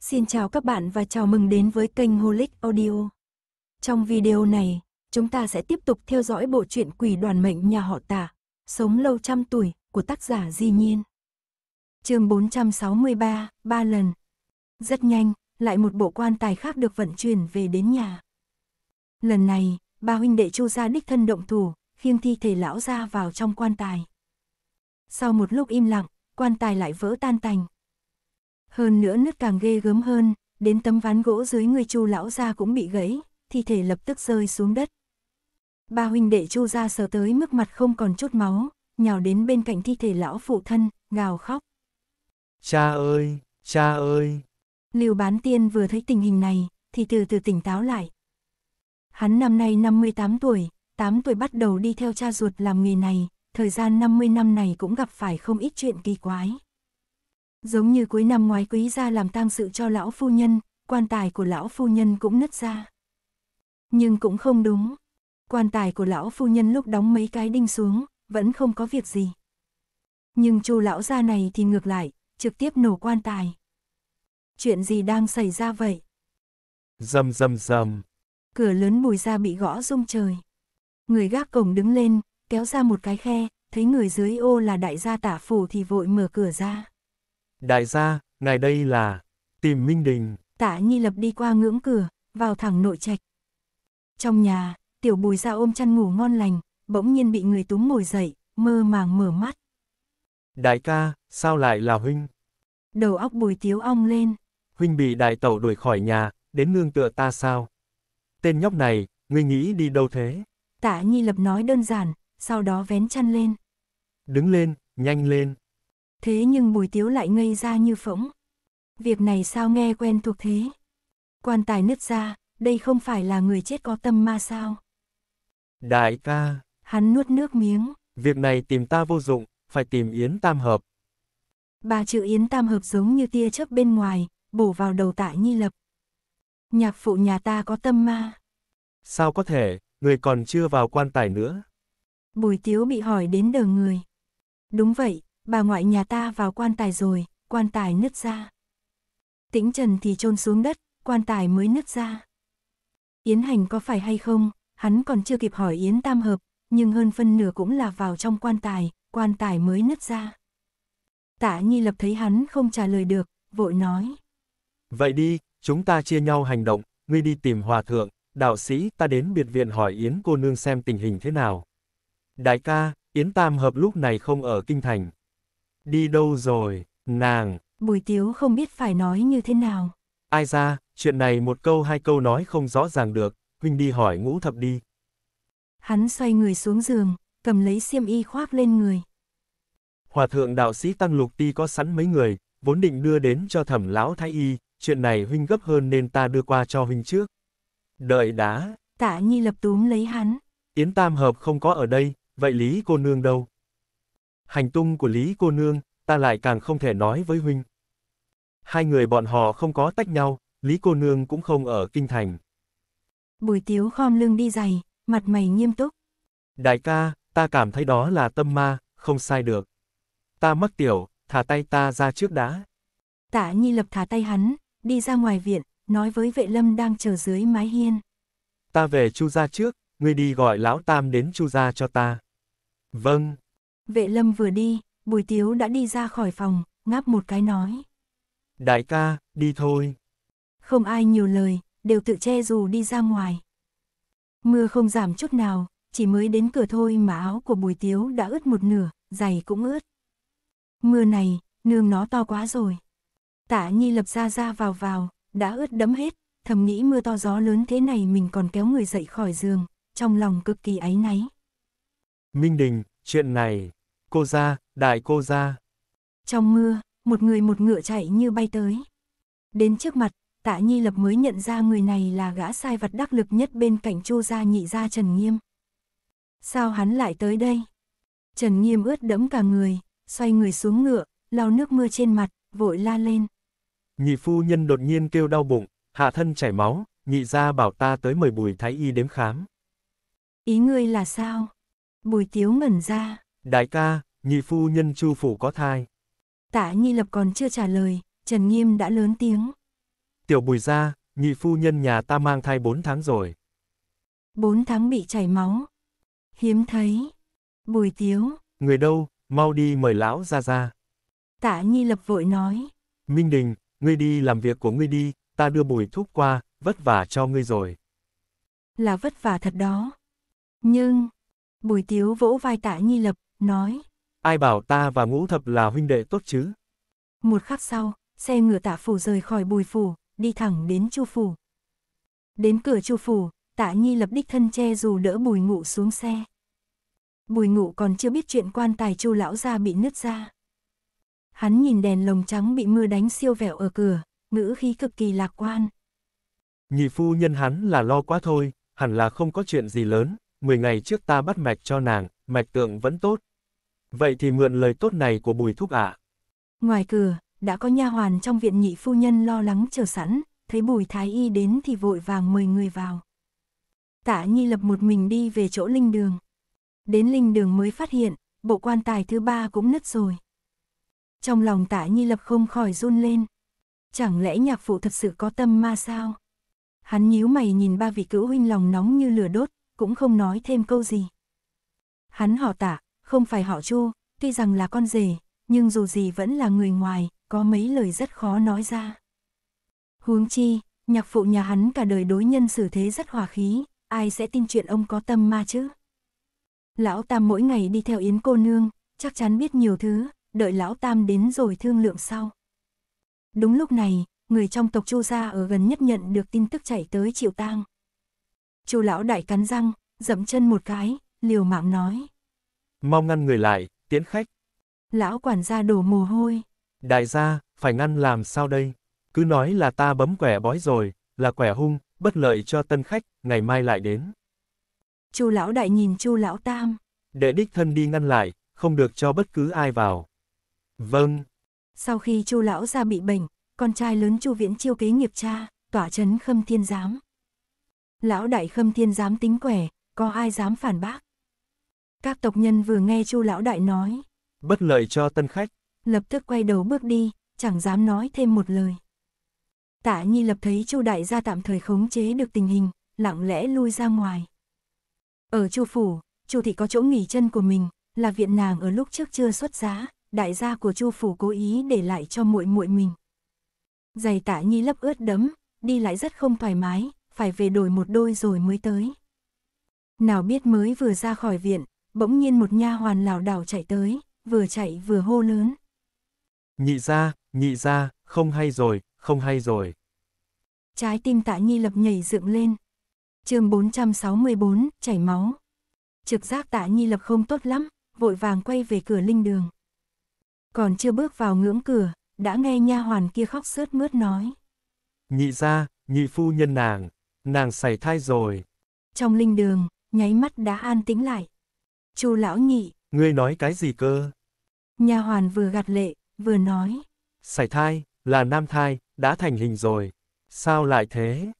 Xin chào các bạn và chào mừng đến với kênh Holic Audio. Trong video này, chúng ta sẽ tiếp tục theo dõi bộ truyện Quỷ đoàn mệnh nhà họ Tả, Sống lâu trăm tuổi của tác giả Di Nhiên. Chương 463, ba lần. Rất nhanh, lại một bộ quan tài khác được vận chuyển về đến nhà. Lần này, ba huynh đệ Chu gia đích thân động thủ, khiêng thi thể lão gia vào trong quan tài. Sau một lúc im lặng, quan tài lại vỡ tan tành, hơn nữa nứt càng ghê gớm hơn, đến tấm ván gỗ dưới người chu lão ra cũng bị gãy, thi thể lập tức rơi xuống đất. Ba huynh đệ chu ra sờ tới mức mặt không còn chút máu, nhào đến bên cạnh thi thể lão phụ thân, gào khóc. Cha ơi, cha ơi. Lưu bán tiên vừa thấy tình hình này, thì từ từ tỉnh táo lại. Hắn năm nay 58 tuổi, 8 tuổi bắt đầu đi theo cha ruột làm nghề này, thời gian 50 năm này cũng gặp phải không ít chuyện kỳ quái. Giống như cuối năm ngoái quý gia làm tang sự cho lão phu nhân, quan tài của lão phu nhân cũng nứt ra. Nhưng cũng không đúng. Quan tài của lão phu nhân lúc đóng mấy cái đinh xuống, vẫn không có việc gì. Nhưng chu lão gia này thì ngược lại, trực tiếp nổ quan tài. Chuyện gì đang xảy ra vậy? Dầm dầm dầm. Cửa lớn bùi ra bị gõ rung trời. Người gác cổng đứng lên, kéo ra một cái khe, thấy người dưới ô là đại gia tả phủ thì vội mở cửa ra. Đại gia, ngài đây là... Tìm Minh Đình. Tạ Nhi Lập đi qua ngưỡng cửa, vào thẳng nội trạch. Trong nhà, tiểu bùi ra ôm chăn ngủ ngon lành, bỗng nhiên bị người túm ngồi dậy, mơ màng mở mắt. Đại ca, sao lại là huynh? Đầu óc bùi tiếu ong lên. Huynh bị đại tẩu đuổi khỏi nhà, đến nương tựa ta sao? Tên nhóc này, ngươi nghĩ đi đâu thế? Tạ Nhi Lập nói đơn giản, sau đó vén chăn lên. Đứng lên, nhanh lên thế nhưng Bùi Tiếu lại ngây ra như phỗng. Việc này sao nghe quen thuộc thế? Quan tài nứt ra, đây không phải là người chết có tâm ma sao? Đại ca! Hắn nuốt nước miếng. Việc này tìm ta vô dụng, phải tìm Yến Tam Hợp. Bà chữ Yến Tam Hợp giống như tia chớp bên ngoài, bổ vào đầu tạ nhi lập. Nhạc phụ nhà ta có tâm ma. Sao có thể, người còn chưa vào quan tài nữa. Bùi tiếu bị hỏi đến đờ người. Đúng vậy, bà ngoại nhà ta vào quan tài rồi, quan tài nứt ra. Tĩnh Trần thì chôn xuống đất, quan tài mới nứt ra. Yến Hành có phải hay không, hắn còn chưa kịp hỏi Yến Tam Hợp, nhưng hơn phân nửa cũng là vào trong quan tài, quan tài mới nứt ra. Tạ Nhi Lập thấy hắn không trả lời được, vội nói. Vậy đi, chúng ta chia nhau hành động, ngươi đi tìm hòa thượng, đạo sĩ ta đến biệt viện hỏi Yến cô nương xem tình hình thế nào. Đại ca, Yến Tam Hợp lúc này không ở Kinh Thành đi đâu rồi, nàng. Bùi tiếu không biết phải nói như thế nào. Ai ra, chuyện này một câu hai câu nói không rõ ràng được, huynh đi hỏi ngũ thập đi. Hắn xoay người xuống giường, cầm lấy xiêm y khoác lên người. Hòa thượng đạo sĩ Tăng Lục Ti có sẵn mấy người, vốn định đưa đến cho thẩm lão thái y, chuyện này huynh gấp hơn nên ta đưa qua cho huynh trước. Đợi đã Tạ Nhi lập túm lấy hắn. Yến Tam Hợp không có ở đây, vậy Lý cô nương đâu? hành tung của Lý cô nương, ta lại càng không thể nói với huynh. Hai người bọn họ không có tách nhau, Lý cô nương cũng không ở kinh thành. Bùi tiếu khom lưng đi giày, mặt mày nghiêm túc. Đại ca, ta cảm thấy đó là tâm ma, không sai được. Ta mắc tiểu, thả tay ta ra trước đã. Tạ Nhi lập thả tay hắn, đi ra ngoài viện, nói với vệ lâm đang chờ dưới mái hiên. Ta về chu gia trước, ngươi đi gọi lão tam đến chu gia cho ta. Vâng. Vệ lâm vừa đi, bùi tiếu đã đi ra khỏi phòng, ngáp một cái nói. Đại ca, đi thôi. Không ai nhiều lời, đều tự che dù đi ra ngoài. Mưa không giảm chút nào, chỉ mới đến cửa thôi mà áo của bùi tiếu đã ướt một nửa, giày cũng ướt. Mưa này, nương nó to quá rồi. Tạ Nhi lập ra ra vào vào, đã ướt đẫm hết, thầm nghĩ mưa to gió lớn thế này mình còn kéo người dậy khỏi giường, trong lòng cực kỳ áy náy. Minh Đình, chuyện này cô ra, đại cô ra. Trong mưa, một người một ngựa chạy như bay tới. Đến trước mặt, tạ nhi lập mới nhận ra người này là gã sai vật đắc lực nhất bên cạnh chu gia nhị gia Trần Nghiêm. Sao hắn lại tới đây? Trần Nghiêm ướt đẫm cả người, xoay người xuống ngựa, lau nước mưa trên mặt, vội la lên. Nhị phu nhân đột nhiên kêu đau bụng, hạ thân chảy máu, nhị gia bảo ta tới mời bùi thái y đếm khám. Ý ngươi là sao? Bùi tiếu ngẩn ra. Đại ca, nhị phu nhân chu phủ có thai. Tạ Nhi Lập còn chưa trả lời, Trần Nghiêm đã lớn tiếng. Tiểu bùi gia nhị phu nhân nhà ta mang thai 4 tháng rồi. 4 tháng bị chảy máu. Hiếm thấy. Bùi tiếu. Người đâu, mau đi mời lão ra ra. Tạ Nhi Lập vội nói. Minh Đình, ngươi đi làm việc của ngươi đi, ta đưa bùi thuốc qua, vất vả cho ngươi rồi. Là vất vả thật đó. Nhưng, bùi tiếu vỗ vai tạ Nhi Lập, nói ai bảo ta và ngũ thập là huynh đệ tốt chứ? Một khắc sau, xe ngựa tạ phủ rời khỏi bùi phủ, đi thẳng đến chu phủ. Đến cửa chu phủ, tạ nhi lập đích thân che dù đỡ bùi ngụ xuống xe. Bùi ngụ còn chưa biết chuyện quan tài chu lão ra bị nứt ra. Hắn nhìn đèn lồng trắng bị mưa đánh siêu vẹo ở cửa, ngữ khí cực kỳ lạc quan. Nhị phu nhân hắn là lo quá thôi, hẳn là không có chuyện gì lớn, 10 ngày trước ta bắt mạch cho nàng, mạch tượng vẫn tốt, Vậy thì mượn lời tốt này của bùi thúc ạ. Ngoài cửa, đã có nha hoàn trong viện nhị phu nhân lo lắng chờ sẵn, thấy bùi thái y đến thì vội vàng mời người vào. Tạ Nhi lập một mình đi về chỗ linh đường. Đến linh đường mới phát hiện, bộ quan tài thứ ba cũng nứt rồi. Trong lòng tạ Nhi lập không khỏi run lên. Chẳng lẽ nhạc phụ thật sự có tâm ma sao? Hắn nhíu mày nhìn ba vị cữu huynh lòng nóng như lửa đốt, cũng không nói thêm câu gì. Hắn họ tả không phải họ Chu, tuy rằng là con rể, nhưng dù gì vẫn là người ngoài, có mấy lời rất khó nói ra. Huống chi, nhạc phụ nhà hắn cả đời đối nhân xử thế rất hòa khí, ai sẽ tin chuyện ông có tâm ma chứ? Lão Tam mỗi ngày đi theo Yến cô nương, chắc chắn biết nhiều thứ, đợi Lão Tam đến rồi thương lượng sau. Đúng lúc này, người trong tộc Chu gia ở gần nhất nhận được tin tức chạy tới chịu tang. Chu lão đại cắn răng, dậm chân một cái, liều mạng nói. Mau ngăn người lại, tiễn khách. Lão quản gia đổ mồ hôi. Đại gia, phải ngăn làm sao đây? Cứ nói là ta bấm quẻ bói rồi, là quẻ hung, bất lợi cho tân khách, ngày mai lại đến. Chu lão đại nhìn Chu lão tam. Để đích thân đi ngăn lại, không được cho bất cứ ai vào. Vâng. Sau khi Chu lão gia bị bệnh, con trai lớn Chu Viễn chiêu kế nghiệp cha, tỏa trấn Khâm Thiên giám. Lão đại Khâm Thiên giám tính quẻ, có ai dám phản bác? Các tộc nhân vừa nghe Chu lão đại nói, bất lợi cho tân khách, lập tức quay đầu bước đi, chẳng dám nói thêm một lời. Tạ Nhi lập thấy Chu đại gia tạm thời khống chế được tình hình, lặng lẽ lui ra ngoài. Ở Chu phủ, Chu thị có chỗ nghỉ chân của mình, là viện nàng ở lúc trước chưa xuất giá, đại gia của Chu phủ cố ý để lại cho muội muội mình. Giày Tạ Nhi lấp ướt đẫm đi lại rất không thoải mái, phải về đổi một đôi rồi mới tới. Nào biết mới vừa ra khỏi viện, bỗng nhiên một nha hoàn lảo đảo chạy tới, vừa chạy vừa hô lớn. Nhị ra, nhị ra, không hay rồi, không hay rồi. Trái tim tạ nhi lập nhảy dựng lên. chương 464, chảy máu. Trực giác tạ nhi lập không tốt lắm, vội vàng quay về cửa linh đường. Còn chưa bước vào ngưỡng cửa, đã nghe nha hoàn kia khóc sướt mướt nói. Nhị ra, nhị phu nhân nàng, nàng xảy thai rồi. Trong linh đường, nháy mắt đã an tĩnh lại, Chu lão nhị. Ngươi nói cái gì cơ? Nha hoàn vừa gạt lệ, vừa nói. Sảy thai, là nam thai, đã thành hình rồi. Sao lại thế?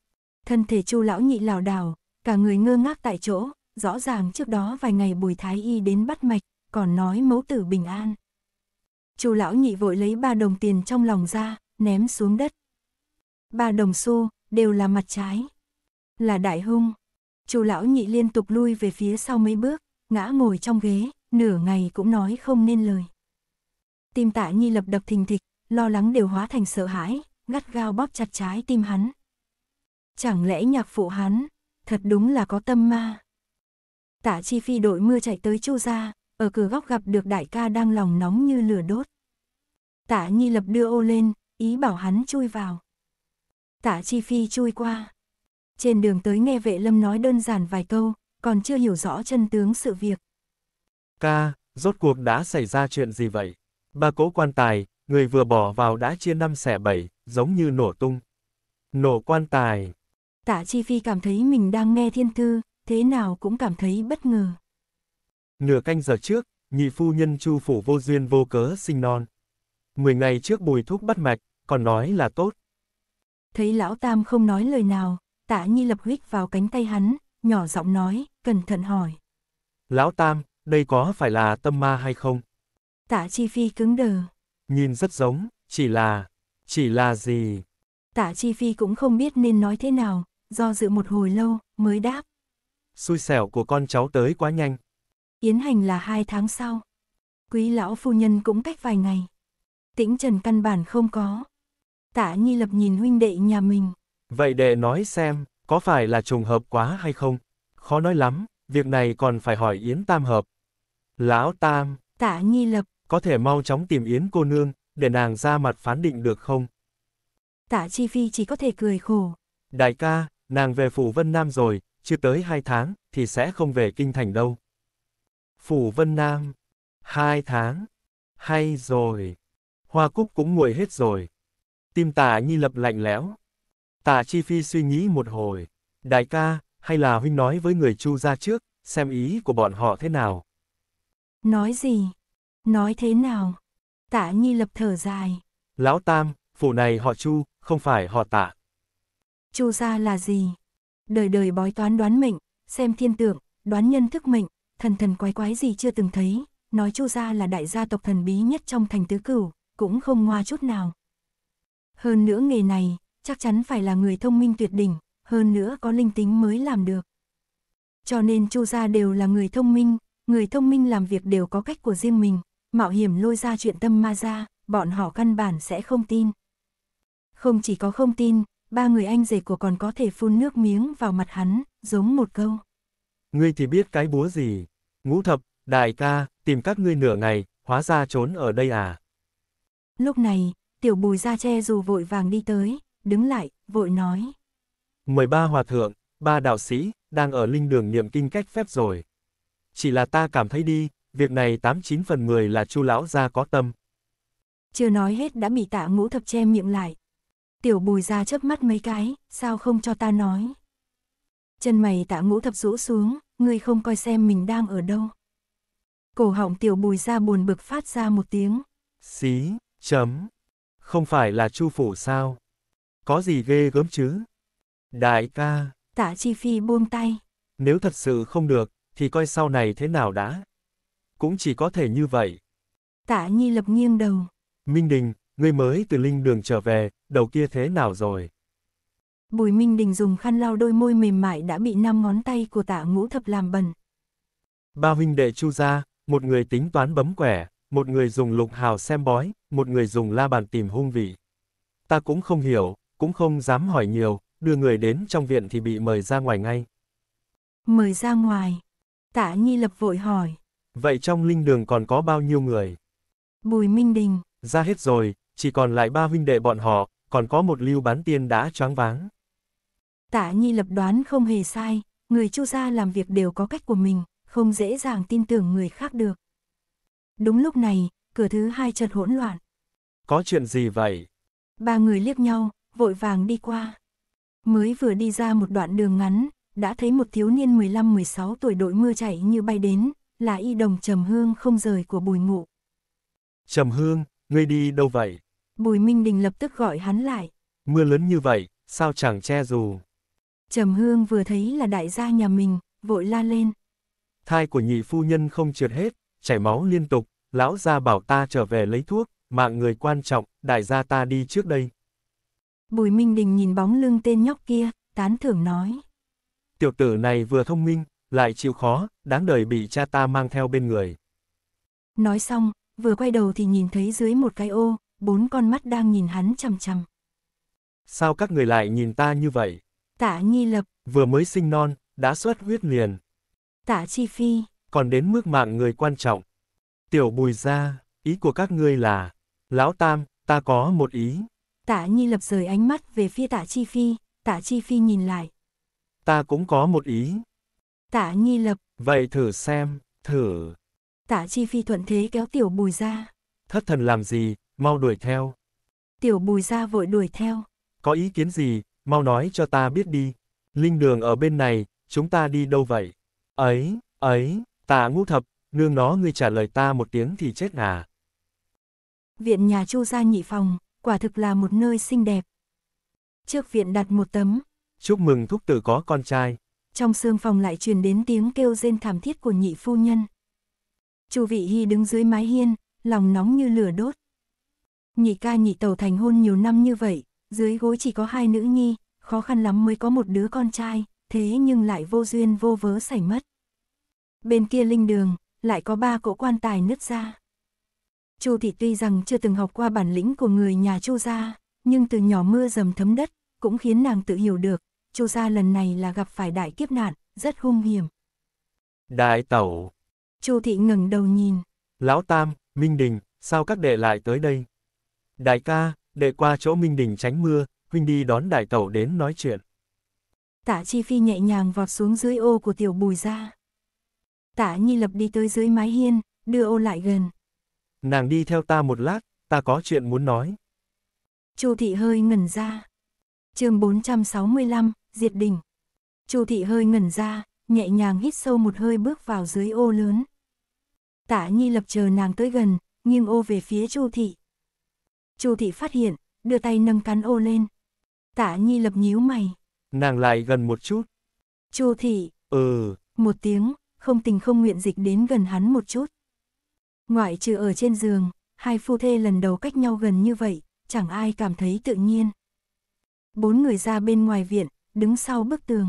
Thân thể chu lão nhị lảo đảo, cả người ngơ ngác tại chỗ, rõ ràng trước đó vài ngày bùi thái y đến bắt mạch, còn nói mẫu tử bình an. Chu lão nhị vội lấy ba đồng tiền trong lòng ra, ném xuống đất. Ba đồng xu đều là mặt trái, là đại hung. Chu lão nhị liên tục lui về phía sau mấy bước, ngã ngồi trong ghế, nửa ngày cũng nói không nên lời. Tim tạ nhi lập đập thình thịch, lo lắng đều hóa thành sợ hãi, gắt gao bóp chặt trái tim hắn. Chẳng lẽ nhạc phụ hắn, thật đúng là có tâm ma. Tạ chi phi đội mưa chạy tới chu gia, ở cửa góc gặp được đại ca đang lòng nóng như lửa đốt. Tạ nhi lập đưa ô lên, ý bảo hắn chui vào. Tạ chi phi chui qua. Trên đường tới nghe vệ lâm nói đơn giản vài câu, còn chưa hiểu rõ chân tướng sự việc. Ca, rốt cuộc đã xảy ra chuyện gì vậy? bà cố quan tài, người vừa bỏ vào đã chia năm xẻ bảy, giống như nổ tung. Nổ quan tài. Tạ Chi Phi cảm thấy mình đang nghe thiên thư, thế nào cũng cảm thấy bất ngờ. Nửa canh giờ trước, nhị phu nhân Chu Phủ vô duyên vô cớ sinh non. Mười ngày trước bùi thuốc bắt mạch, còn nói là tốt. Thấy lão Tam không nói lời nào, tạ nhi lập huyết vào cánh tay hắn, nhỏ giọng nói, cẩn thận hỏi. Lão Tam, đây có phải là tâm ma hay không? Tạ Chi Phi cứng đờ. Nhìn rất giống, chỉ là... chỉ là gì? Tạ Chi Phi cũng không biết nên nói thế nào, do dự một hồi lâu, mới đáp. Xui xẻo của con cháu tới quá nhanh. Yến hành là hai tháng sau. Quý lão phu nhân cũng cách vài ngày. Tĩnh Trần căn bản không có. Tạ Nhi Lập nhìn huynh đệ nhà mình. Vậy đệ nói xem, có phải là trùng hợp quá hay không? Khó nói lắm, việc này còn phải hỏi Yến Tam Hợp. Lão Tam. Tạ Nghi Lập. Có thể mau chóng tìm Yến cô nương, để nàng ra mặt phán định được không? Tạ Chi Phi chỉ có thể cười khổ. Đại ca, nàng về Phủ Vân Nam rồi, chưa tới hai tháng, thì sẽ không về Kinh Thành đâu. Phủ Vân Nam. Hai tháng. Hay rồi. Hoa cúc cũng nguội hết rồi. Tim tạ nhi lập lạnh lẽo. Tạ Chi Phi suy nghĩ một hồi. Đại ca, hay là huynh nói với người Chu ra trước, xem ý của bọn họ thế nào. Nói gì? Nói thế nào? Tạ Nhi lập thở dài. Lão Tam, phủ này họ Chu, không phải họ Tạ. Chu ra là gì? Đời đời bói toán đoán mệnh, xem thiên tượng, đoán nhân thức mệnh, thần thần quái quái gì chưa từng thấy, nói Chu gia là đại gia tộc thần bí nhất trong thành tứ cửu, cũng không ngoa chút nào. Hơn nữa nghề này, chắc chắn phải là người thông minh tuyệt đỉnh, hơn nữa có linh tính mới làm được. Cho nên Chu gia đều là người thông minh, người thông minh làm việc đều có cách của riêng mình, mạo hiểm lôi ra chuyện tâm ma ra, bọn họ căn bản sẽ không tin. Không chỉ có không tin, ba người anh rể của còn có thể phun nước miếng vào mặt hắn, giống một câu. Ngươi thì biết cái búa gì? Ngũ thập, đại ca, tìm các ngươi nửa ngày, hóa ra trốn ở đây à? Lúc này, tiểu bùi ra che dù vội vàng đi tới, đứng lại, vội nói. 13 hòa thượng, ba đạo sĩ, đang ở linh đường niệm kinh cách phép rồi. Chỉ là ta cảm thấy đi, việc này 89 phần 10 là chu lão gia có tâm. Chưa nói hết đã bị tạ ngũ thập che miệng lại. Tiểu bùi ra chớp mắt mấy cái, sao không cho ta nói. Chân mày tạ ngũ thập rũ xuống, ngươi không coi xem mình đang ở đâu. Cổ họng tiểu bùi ra buồn bực phát ra một tiếng. Xí, chấm. Không phải là chu phủ sao? Có gì ghê gớm chứ? Đại ca. Tạ Chi Phi buông tay. Nếu thật sự không được, thì coi sau này thế nào đã. Cũng chỉ có thể như vậy. Tạ Nhi lập nghiêng đầu. Minh Đình, ngươi mới từ linh đường trở về, đầu kia thế nào rồi? Bùi Minh Đình dùng khăn lau đôi môi mềm mại đã bị năm ngón tay của tạ ngũ thập làm bẩn. Ba huynh đệ chu ra, một người tính toán bấm quẻ, một người dùng lục hào xem bói, một người dùng la bàn tìm hung vị. Ta cũng không hiểu, cũng không dám hỏi nhiều, đưa người đến trong viện thì bị mời ra ngoài ngay. Mời ra ngoài. Tạ Nhi lập vội hỏi. Vậy trong linh đường còn có bao nhiêu người? Bùi Minh Đình. Ra hết rồi, chỉ còn lại ba huynh đệ bọn họ, còn có một lưu bán tiên đã choáng váng. Tạ Nhi lập đoán không hề sai, người chu gia làm việc đều có cách của mình, không dễ dàng tin tưởng người khác được. Đúng lúc này, cửa thứ hai chợt hỗn loạn. Có chuyện gì vậy? Ba người liếc nhau, vội vàng đi qua. Mới vừa đi ra một đoạn đường ngắn, đã thấy một thiếu niên 15-16 tuổi đội mưa chảy như bay đến, là y đồng Trầm Hương không rời của bùi ngụ. Trầm Hương, ngươi đi đâu vậy? Bùi Minh Đình lập tức gọi hắn lại. Mưa lớn như vậy, sao chẳng che dù? Trầm Hương vừa thấy là đại gia nhà mình, vội la lên. Thai của nhị phu nhân không trượt hết, chảy máu liên tục, lão gia bảo ta trở về lấy thuốc, mạng người quan trọng, đại gia ta đi trước đây. Bùi Minh Đình nhìn bóng lưng tên nhóc kia, tán thưởng nói. Tiểu tử này vừa thông minh, lại chịu khó, đáng đời bị cha ta mang theo bên người. Nói xong, vừa quay đầu thì nhìn thấy dưới một cái ô, bốn con mắt đang nhìn hắn chằm chằm. Sao các người lại nhìn ta như vậy? Tạ Nhi Lập. Vừa mới sinh non, đã xuất huyết liền. Tạ Chi Phi. Còn đến mức mạng người quan trọng. Tiểu Bùi Gia, ý của các ngươi là, Lão Tam, ta có một ý. Tạ Nhi lập rời ánh mắt về phía Tạ Chi Phi, Tạ Chi Phi nhìn lại. Ta cũng có một ý. Tạ Nhi lập. Vậy thử xem, thử. Tạ Chi Phi thuận thế kéo Tiểu Bùi ra. Thất thần làm gì, mau đuổi theo. Tiểu Bùi ra vội đuổi theo. Có ý kiến gì, mau nói cho ta biết đi. Linh đường ở bên này, chúng ta đi đâu vậy? Ấy, ấy, tạ ngũ thập, nương nó ngươi trả lời ta một tiếng thì chết à. Viện nhà chu gia nhị phòng, quả thực là một nơi xinh đẹp. Trước viện đặt một tấm. Chúc mừng thúc tử có con trai. Trong xương phòng lại truyền đến tiếng kêu rên thảm thiết của nhị phu nhân. Chu vị hy đứng dưới mái hiên, lòng nóng như lửa đốt. Nhị ca nhị tàu thành hôn nhiều năm như vậy, dưới gối chỉ có hai nữ nhi, khó khăn lắm mới có một đứa con trai, thế nhưng lại vô duyên vô vớ xảy mất. Bên kia linh đường, lại có ba cỗ quan tài nứt ra. Chu thị tuy rằng chưa từng học qua bản lĩnh của người nhà Chu gia, nhưng từ nhỏ mưa dầm thấm đất, cũng khiến nàng tự hiểu được, Chu gia lần này là gặp phải đại kiếp nạn, rất hung hiểm. Đại tẩu. Chu thị ngẩng đầu nhìn. Lão Tam, Minh Đình, sao các đệ lại tới đây? Đại ca, đệ qua chỗ Minh Đình tránh mưa, huynh đi đón đại tẩu đến nói chuyện. Tạ Chi Phi nhẹ nhàng vọt xuống dưới ô của tiểu bùi ra. Tạ Nhi Lập đi tới dưới mái hiên, đưa ô lại gần nàng đi theo ta một lát, ta có chuyện muốn nói. Chu thị hơi ngẩn ra. chương 465, diệt đình. Chu thị hơi ngẩn ra, nhẹ nhàng hít sâu một hơi bước vào dưới ô lớn. Tạ Nhi lập chờ nàng tới gần, nghiêng ô về phía Chu thị. Chu thị phát hiện, đưa tay nâng cán ô lên. Tạ Nhi lập nhíu mày. Nàng lại gần một chút. Chu thị. Ừ. Một tiếng, không tình không nguyện dịch đến gần hắn một chút. Ngoại trừ ở trên giường, hai phu thê lần đầu cách nhau gần như vậy, chẳng ai cảm thấy tự nhiên. Bốn người ra bên ngoài viện, đứng sau bức tường.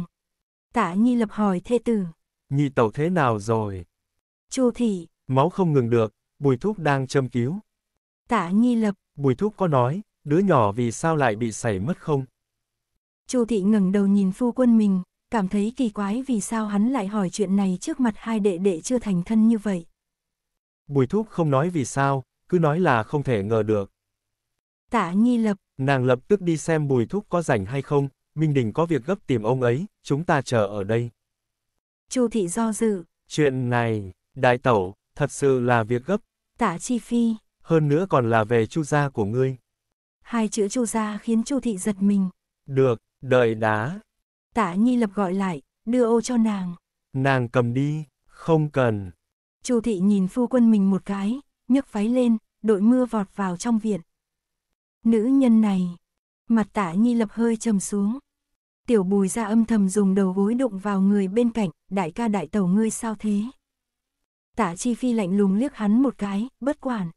Tạ Nhi lập hỏi thê tử. Nhi tẩu thế nào rồi? Chu thị. Máu không ngừng được, bùi thúc đang châm cứu. Tạ Nhi lập. Bùi thúc có nói, đứa nhỏ vì sao lại bị xảy mất không? Chu thị ngẩng đầu nhìn phu quân mình, cảm thấy kỳ quái vì sao hắn lại hỏi chuyện này trước mặt hai đệ đệ chưa thành thân như vậy. Bùi thúc không nói vì sao, cứ nói là không thể ngờ được. Tạ nghi lập. Nàng lập tức đi xem bùi thúc có rảnh hay không, Minh Đình có việc gấp tìm ông ấy, chúng ta chờ ở đây. Chu thị do dự. Chuyện này, đại tẩu, thật sự là việc gấp. Tạ chi phi. Hơn nữa còn là về chu gia của ngươi. Hai chữ chu gia khiến chu thị giật mình. Được, đợi đá. Tạ nhi lập gọi lại, đưa ô cho nàng. Nàng cầm đi, không cần. Chu thị nhìn phu quân mình một cái, nhấc váy lên, đội mưa vọt vào trong viện. Nữ nhân này, mặt tạ nhi lập hơi trầm xuống. Tiểu bùi ra âm thầm dùng đầu gối đụng vào người bên cạnh, đại ca đại tẩu ngươi sao thế? Tạ chi phi lạnh lùng liếc hắn một cái, bất quản.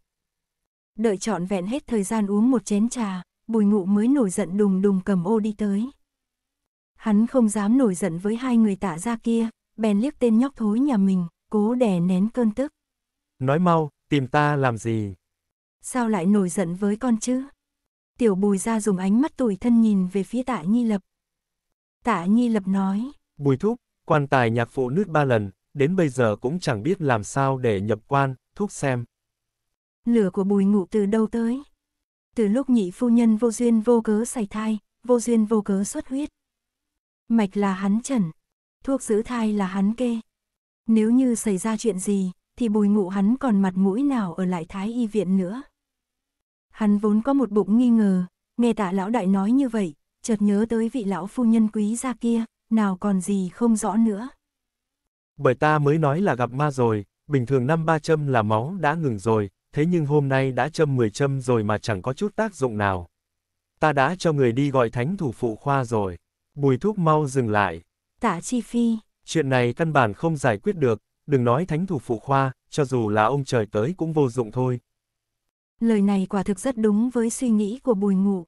Đợi trọn vẹn hết thời gian uống một chén trà, bùi ngụ mới nổi giận đùng đùng cầm ô đi tới. Hắn không dám nổi giận với hai người tạ ra kia, bèn liếc tên nhóc thối nhà mình, cố đè nén cơn tức. Nói mau, tìm ta làm gì? Sao lại nổi giận với con chứ? Tiểu bùi ra dùng ánh mắt tủi thân nhìn về phía tạ nhi lập. Tạ nhi lập nói. Bùi thúc, quan tài nhạc phụ nứt ba lần, đến bây giờ cũng chẳng biết làm sao để nhập quan, thúc xem. Lửa của bùi ngụ từ đâu tới? Từ lúc nhị phu nhân vô duyên vô cớ xảy thai, vô duyên vô cớ xuất huyết. Mạch là hắn trần, thuốc giữ thai là hắn kê. Nếu như xảy ra chuyện gì, thì bùi ngụ hắn còn mặt mũi nào ở lại thái y viện nữa. Hắn vốn có một bụng nghi ngờ, nghe tạ lão đại nói như vậy, chợt nhớ tới vị lão phu nhân quý gia kia, nào còn gì không rõ nữa. Bởi ta mới nói là gặp ma rồi, bình thường năm ba châm là máu đã ngừng rồi, thế nhưng hôm nay đã châm 10 châm rồi mà chẳng có chút tác dụng nào. Ta đã cho người đi gọi thánh thủ phụ khoa rồi. Bùi thuốc mau dừng lại. Tạ Chi Phi, Chuyện này căn bản không giải quyết được, đừng nói thánh thủ phụ khoa, cho dù là ông trời tới cũng vô dụng thôi. Lời này quả thực rất đúng với suy nghĩ của bùi ngụ.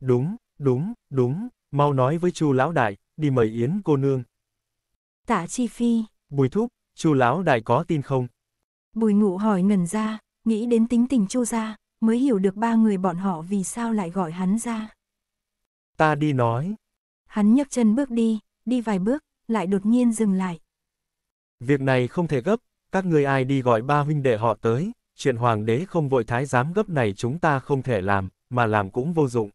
Đúng, đúng, đúng, mau nói với chu lão đại, đi mời Yến cô nương. Tạ chi phi. Bùi thúc, chu lão đại có tin không? Bùi ngụ hỏi ngần ra, nghĩ đến tính tình chu Gia, mới hiểu được ba người bọn họ vì sao lại gọi hắn ra. Ta đi nói. Hắn nhấc chân bước đi, đi vài bước, lại đột nhiên dừng lại. Việc này không thể gấp, các ngươi ai đi gọi ba huynh đệ họ tới, chuyện hoàng đế không vội thái giám gấp này chúng ta không thể làm, mà làm cũng vô dụng.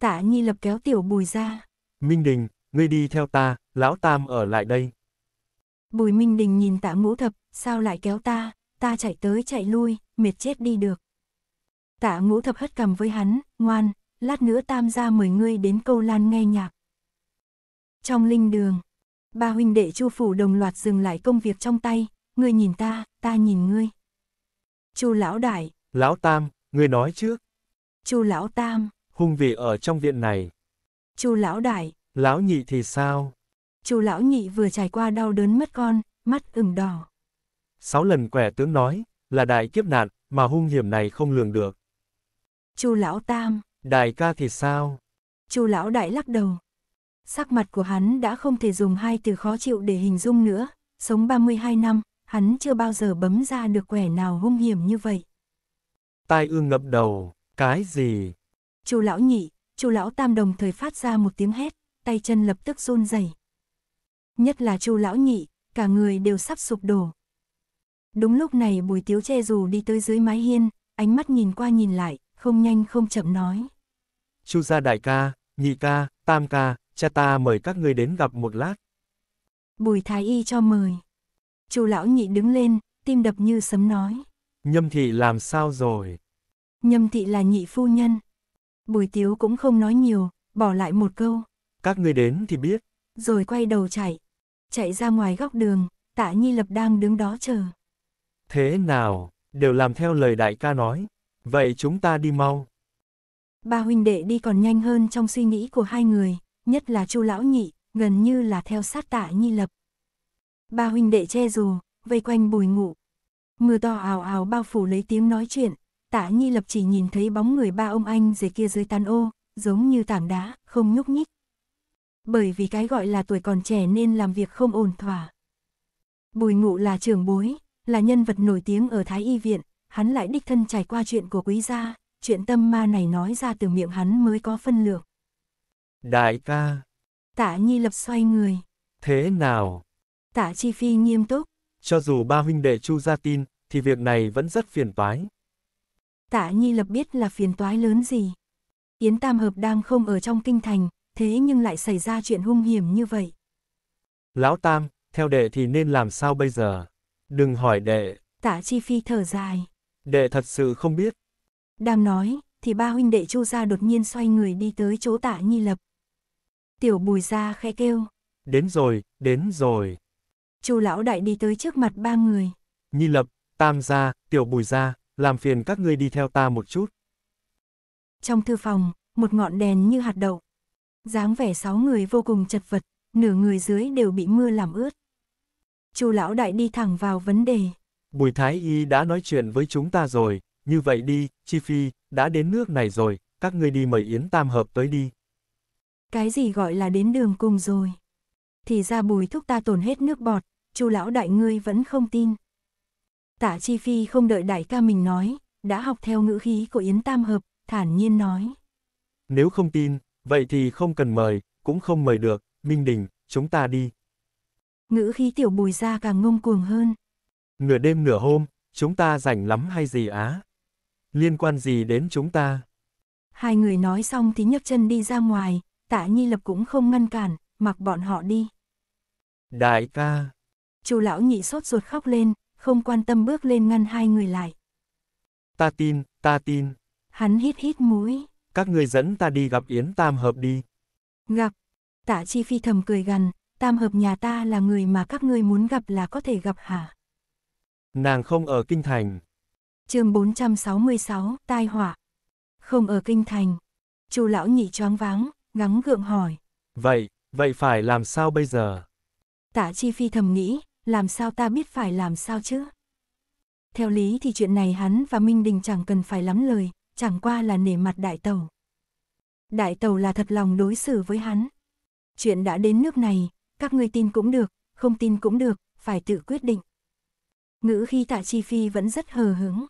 Tạ Nhi lập kéo tiểu bùi ra. Minh Đình, ngươi đi theo ta, lão tam ở lại đây. Bùi Minh Đình nhìn tạ ngũ thập, sao lại kéo ta, ta chạy tới chạy lui, mệt chết đi được. Tạ ngũ thập hất cầm với hắn, ngoan, lát nữa tam ra mời ngươi đến câu lan nghe nhạc. Trong linh đường, ba huynh đệ Chu phủ đồng loạt dừng lại công việc trong tay, ngươi nhìn ta, ta nhìn ngươi. Chu lão đại, lão tam, ngươi nói trước. Chu lão tam, hung vị ở trong viện này. Chu lão đại, lão nhị thì sao? Chu lão nhị vừa trải qua đau đớn mất con, mắt ửng đỏ. Sáu lần quẻ tướng nói, là đại kiếp nạn, mà hung hiểm này không lường được. Chu lão tam, đại ca thì sao? Chu lão đại lắc đầu, sắc mặt của hắn đã không thể dùng hai từ khó chịu để hình dung nữa, sống 32 năm, hắn chưa bao giờ bấm ra được quẻ nào hung hiểm như vậy. Tai ương ngập đầu, cái gì? Chu lão nhị, chu lão tam đồng thời phát ra một tiếng hét, tay chân lập tức run rẩy. Nhất là chu lão nhị, cả người đều sắp sụp đổ. Đúng lúc này Bùi Tiếu che dù đi tới dưới mái hiên, ánh mắt nhìn qua nhìn lại, không nhanh không chậm nói. Chu gia đại ca, nhị ca, tam ca, cha ta mời các ngươi đến gặp một lát. Bùi thái y cho mời. Chu lão nhị đứng lên, tim đập như sấm nói. Nhâm thị làm sao rồi? Nhâm thị là nhị phu nhân. Bùi tiếu cũng không nói nhiều, bỏ lại một câu. Các ngươi đến thì biết. Rồi quay đầu chạy. Chạy ra ngoài góc đường, tạ nhi lập đang đứng đó chờ. Thế nào, đều làm theo lời đại ca nói. Vậy chúng ta đi mau. Ba huynh đệ đi còn nhanh hơn trong suy nghĩ của hai người, nhất là Chu lão nhị, gần như là theo sát tạ nhi lập. Ba huynh đệ che dù, vây quanh bùi ngụ Mưa to ào ào bao phủ lấy tiếng nói chuyện, tạ nhi lập chỉ nhìn thấy bóng người ba ông anh dưới kia dưới tàn ô, giống như tảng đá, không nhúc nhích. Bởi vì cái gọi là tuổi còn trẻ nên làm việc không ổn thỏa. Bùi ngụ là trưởng bối, là nhân vật nổi tiếng ở Thái Y Viện, hắn lại đích thân trải qua chuyện của quý gia, chuyện tâm ma này nói ra từ miệng hắn mới có phân lượng. Đại ca. Tạ Nhi Lập xoay người. Thế nào? Tạ Chi Phi nghiêm túc. Cho dù ba huynh đệ Chu ra tin, thì việc này vẫn rất phiền toái. Tạ Nhi Lập biết là phiền toái lớn gì. Yến Tam Hợp đang không ở trong kinh thành, thế nhưng lại xảy ra chuyện hung hiểm như vậy. Lão Tam, theo đệ thì nên làm sao bây giờ? Đừng hỏi đệ. Tạ Chi Phi thở dài. Đệ thật sự không biết. Đang nói, thì ba huynh đệ Chu ra đột nhiên xoay người đi tới chỗ Tạ Nhi Lập. Tiểu bùi ra khẽ kêu. Đến rồi, đến rồi. Chu lão đại đi tới trước mặt ba người. Nhi lập, tam gia, tiểu bùi gia, làm phiền các ngươi đi theo ta một chút. Trong thư phòng, một ngọn đèn như hạt đậu. dáng vẻ sáu người vô cùng chật vật, nửa người dưới đều bị mưa làm ướt. Chu lão đại đi thẳng vào vấn đề. Bùi Thái Y đã nói chuyện với chúng ta rồi, như vậy đi, Chi Phi, đã đến nước này rồi, các ngươi đi mời Yến Tam Hợp tới đi. Cái gì gọi là đến đường cùng rồi? Thì ra bùi thúc ta tổn hết nước bọt, chu lão đại ngươi vẫn không tin. Tạ Chi Phi không đợi đại ca mình nói, đã học theo ngữ khí của Yến Tam Hợp, thản nhiên nói. Nếu không tin, vậy thì không cần mời, cũng không mời được, Minh Đình, chúng ta đi. Ngữ khí tiểu bùi ra càng ngông cuồng hơn. Nửa đêm nửa hôm, chúng ta rảnh lắm hay gì á? Liên quan gì đến chúng ta? Hai người nói xong thì nhấc chân đi ra ngoài, tạ nhi lập cũng không ngăn cản, mặc bọn họ đi. Đại ca! Chu lão nhị sốt ruột khóc lên, không quan tâm bước lên ngăn hai người lại. Ta tin, ta tin. Hắn hít hít mũi. Các người dẫn ta đi gặp Yến Tam Hợp đi. Gặp. Tạ Chi Phi thầm cười gằn, Tam Hợp nhà ta là người mà các ngươi muốn gặp là có thể gặp hả? Nàng không ở Kinh Thành. chương 466, tai họa. Không ở Kinh Thành. Chu lão nhị choáng váng, gắng gượng hỏi. Vậy, vậy phải làm sao bây giờ? Tạ Chi Phi thầm nghĩ, làm sao ta biết phải làm sao chứ? Theo lý thì chuyện này hắn và Minh Đình chẳng cần phải lắm lời, chẳng qua là nể mặt đại tàu. Đại tàu là thật lòng đối xử với hắn. Chuyện đã đến nước này, các ngươi tin cũng được, không tin cũng được, phải tự quyết định. Ngữ khi tạ chi phi vẫn rất hờ hứng.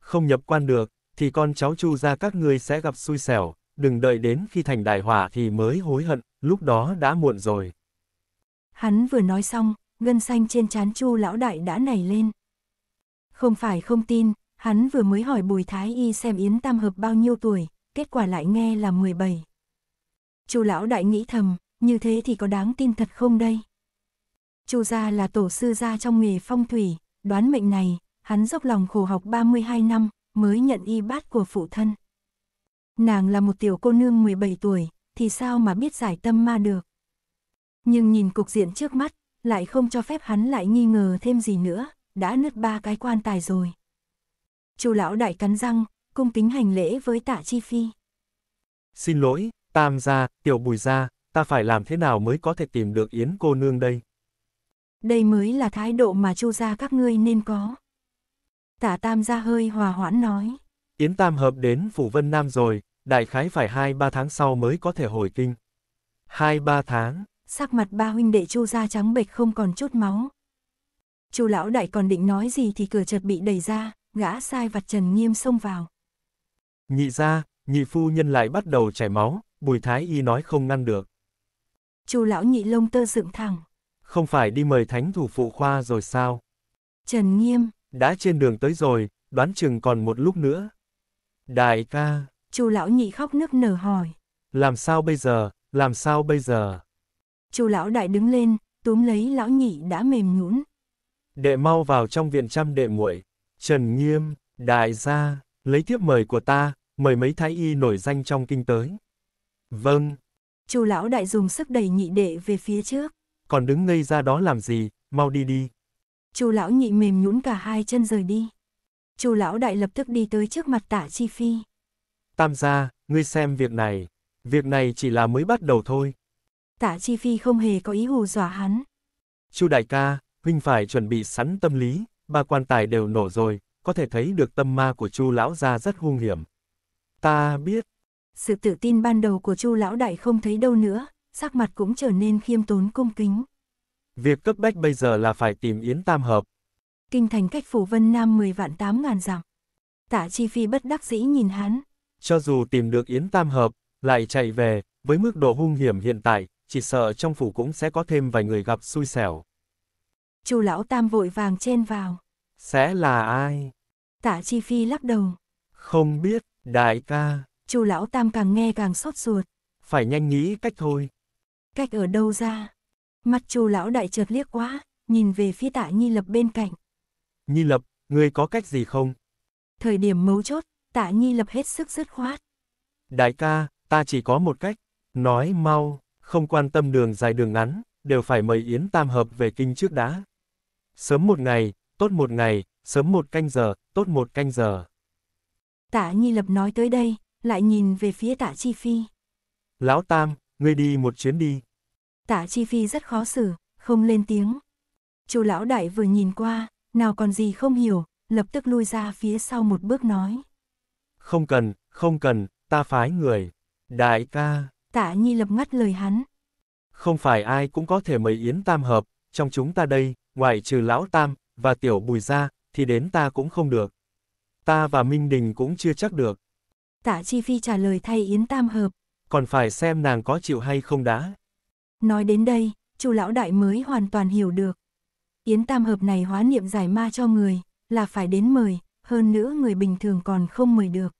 Không nhập quan được, thì con cháu chu ra các ngươi sẽ gặp xui xẻo, đừng đợi đến khi thành đại hỏa thì mới hối hận, lúc đó đã muộn rồi. Hắn vừa nói xong, gân xanh trên trán chu lão đại đã nảy lên. Không phải không tin, hắn vừa mới hỏi Bùi Thái Y xem Yến Tam Hợp bao nhiêu tuổi, kết quả lại nghe là 17. Chu lão đại nghĩ thầm, như thế thì có đáng tin thật không đây? Chu gia là tổ sư gia trong nghề phong thủy, đoán mệnh này, hắn dốc lòng khổ học 32 năm mới nhận y bát của phụ thân. Nàng là một tiểu cô nương 17 tuổi, thì sao mà biết giải tâm ma được. Nhưng nhìn cục diện trước mắt, lại không cho phép hắn lại nghi ngờ thêm gì nữa, đã nứt ba cái quan tài rồi. Chu lão đại cắn răng, cung kính hành lễ với tạ chi phi. Xin lỗi, tam gia, tiểu bùi gia, ta phải làm thế nào mới có thể tìm được yến cô nương đây? Đây mới là thái độ mà chu gia các ngươi nên có. Tả tam gia hơi hòa hoãn nói. Yến Tam Hợp đến Phủ Vân Nam rồi, đại khái phải 2-3 tháng sau mới có thể hồi kinh. 2-3 tháng. Sắc mặt ba huynh đệ chu gia trắng bệch không còn chút máu. chu lão đại còn định nói gì thì cửa chợt bị đẩy ra, gã sai vặt Trần Nghiêm xông vào. Nhị gia, nhị phu nhân lại bắt đầu chảy máu, bùi thái y nói không ngăn được. chu lão nhị lông tơ dựng thẳng. Không phải đi mời thánh thủ phụ khoa rồi sao? Trần Nghiêm. Đã trên đường tới rồi, đoán chừng còn một lúc nữa. Đại ca. Chu lão nhị khóc nức nở hỏi. Làm sao bây giờ, làm sao bây giờ? Chu lão đại đứng lên, túm lấy lão nhị đã mềm nhũn. Đệ mau vào trong viện chăm đệ muội. Trần Nghiêm, đại gia, lấy tiếp mời của ta, mời mấy thái y nổi danh trong kinh tới. Vâng. Chu lão đại dùng sức đẩy nhị đệ về phía trước. Còn đứng ngây ra đó làm gì, mau đi đi. Chu lão nhị mềm nhũn cả hai chân rời đi. Chu lão đại lập tức đi tới trước mặt tả chi phi. Tam gia, ngươi xem việc này. Việc này chỉ là mới bắt đầu thôi. Tả chi phi không hề có ý hù dọa hắn. Chu đại ca, huynh phải chuẩn bị sẵn tâm lý, ba quan tài đều nổ rồi, có thể thấy được tâm ma của chu lão gia rất hung hiểm. Ta biết. Sự tự tin ban đầu của chu lão đại không thấy đâu nữa, sắc mặt cũng trở nên khiêm tốn cung kính. Việc cấp bách bây giờ là phải tìm Yến Tam Hợp, kinh thành cách phủ Vân Nam 10 vạn 8 ngàn dặm. tạ Chi Phi bất đắc dĩ nhìn hắn. Cho dù tìm được Yến Tam Hợp, lại chạy về, với mức độ hung hiểm hiện tại, chỉ sợ trong phủ cũng sẽ có thêm vài người gặp xui xẻo. Chu lão tam vội vàng chen vào. Sẽ là ai? tạ Chi Phi lắc đầu. Không biết, đại ca. Chu lão tam càng nghe càng sốt ruột. Phải nhanh nghĩ cách thôi. Cách ở đâu ra? Mắt Chu lão đại chợt liếc quá, nhìn về phía Tạ Nhi Lập bên cạnh. Nhi Lập, ngươi có cách gì không? Thời điểm mấu chốt, tạ Nhi Lập hết sức dứt khoát. Đại ca, ta chỉ có một cách. Nói mau, không quan tâm đường dài đường ngắn, đều phải mời Yến Tam Hợp về kinh trước đã. Sớm một ngày, tốt một ngày, sớm một canh giờ, tốt một canh giờ. Tạ Nhi Lập nói tới đây, lại nhìn về phía tạ Chi Phi. Lão Tam, ngươi đi một chuyến đi. Tạ Chi Phi rất khó xử, không lên tiếng. Chu lão đại vừa nhìn qua, nào còn gì không hiểu, lập tức lui ra phía sau một bước nói. Không cần, không cần, ta phái người. Đại ca. Tạ Nhi lập ngắt lời hắn. Không phải ai cũng có thể mời Yến Tam hợp, trong chúng ta đây, ngoại trừ Lão Tam, và Tiểu Bùi ra, thì đến ta cũng không được. Ta và Minh Đình cũng chưa chắc được. Tạ Chi Phi trả lời thay Yến Tam hợp. Còn phải xem nàng có chịu hay không đã. Nói đến đây, chu lão đại mới hoàn toàn hiểu được yến tam hợp này hóa niệm giải ma cho người, là phải đến mời, hơn nữa người bình thường còn không mời được.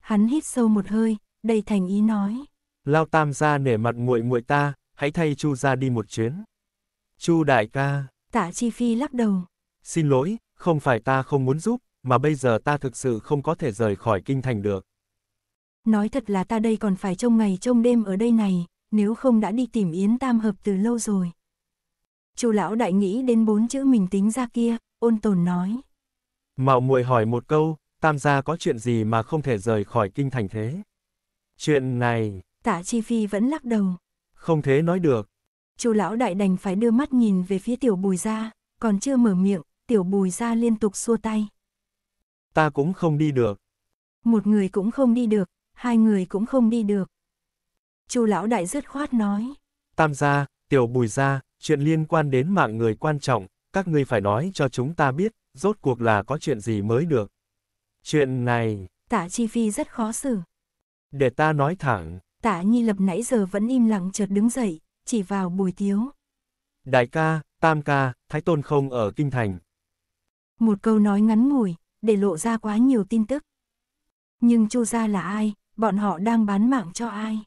Hắn hít sâu một hơi, đầy thành ý nói. Lao tam ra nể mặt nguội nguội ta, hãy thay chu ra đi một chuyến. chu đại ca. Tạ Chi Phi lắc đầu. Xin lỗi, không phải ta không muốn giúp, mà bây giờ ta thực sự không có thể rời khỏi kinh thành được. Nói thật là ta đây còn phải trông ngày trông đêm ở đây này, nếu không đã đi tìm Yến Tam Hợp từ lâu rồi. Chu lão đại nghĩ đến bốn chữ mình tính ra kia, ôn tồn nói. Mạo muội hỏi một câu, tam gia có chuyện gì mà không thể rời khỏi kinh thành thế? Chuyện này... Tạ Chi Phi vẫn lắc đầu. Không thế nói được. Chu lão đại đành phải đưa mắt nhìn về phía tiểu bùi gia, còn chưa mở miệng, tiểu bùi gia liên tục xua tay. Ta cũng không đi được. Một người cũng không đi được, hai người cũng không đi được. Chu lão đại dứt khoát nói. Tam gia, tiểu bùi gia, chuyện liên quan đến mạng người quan trọng, các ngươi phải nói cho chúng ta biết, rốt cuộc là có chuyện gì mới được. Chuyện này... Tạ Chi Phi rất khó xử. Để ta nói thẳng. Tạ Nhi Lập nãy giờ vẫn im lặng chợt đứng dậy, chỉ vào bùi tiếu. Đại ca, tam ca, Thái Tôn không ở Kinh Thành. Một câu nói ngắn ngủi, để lộ ra quá nhiều tin tức. Nhưng Chu gia là ai, bọn họ đang bán mạng cho ai?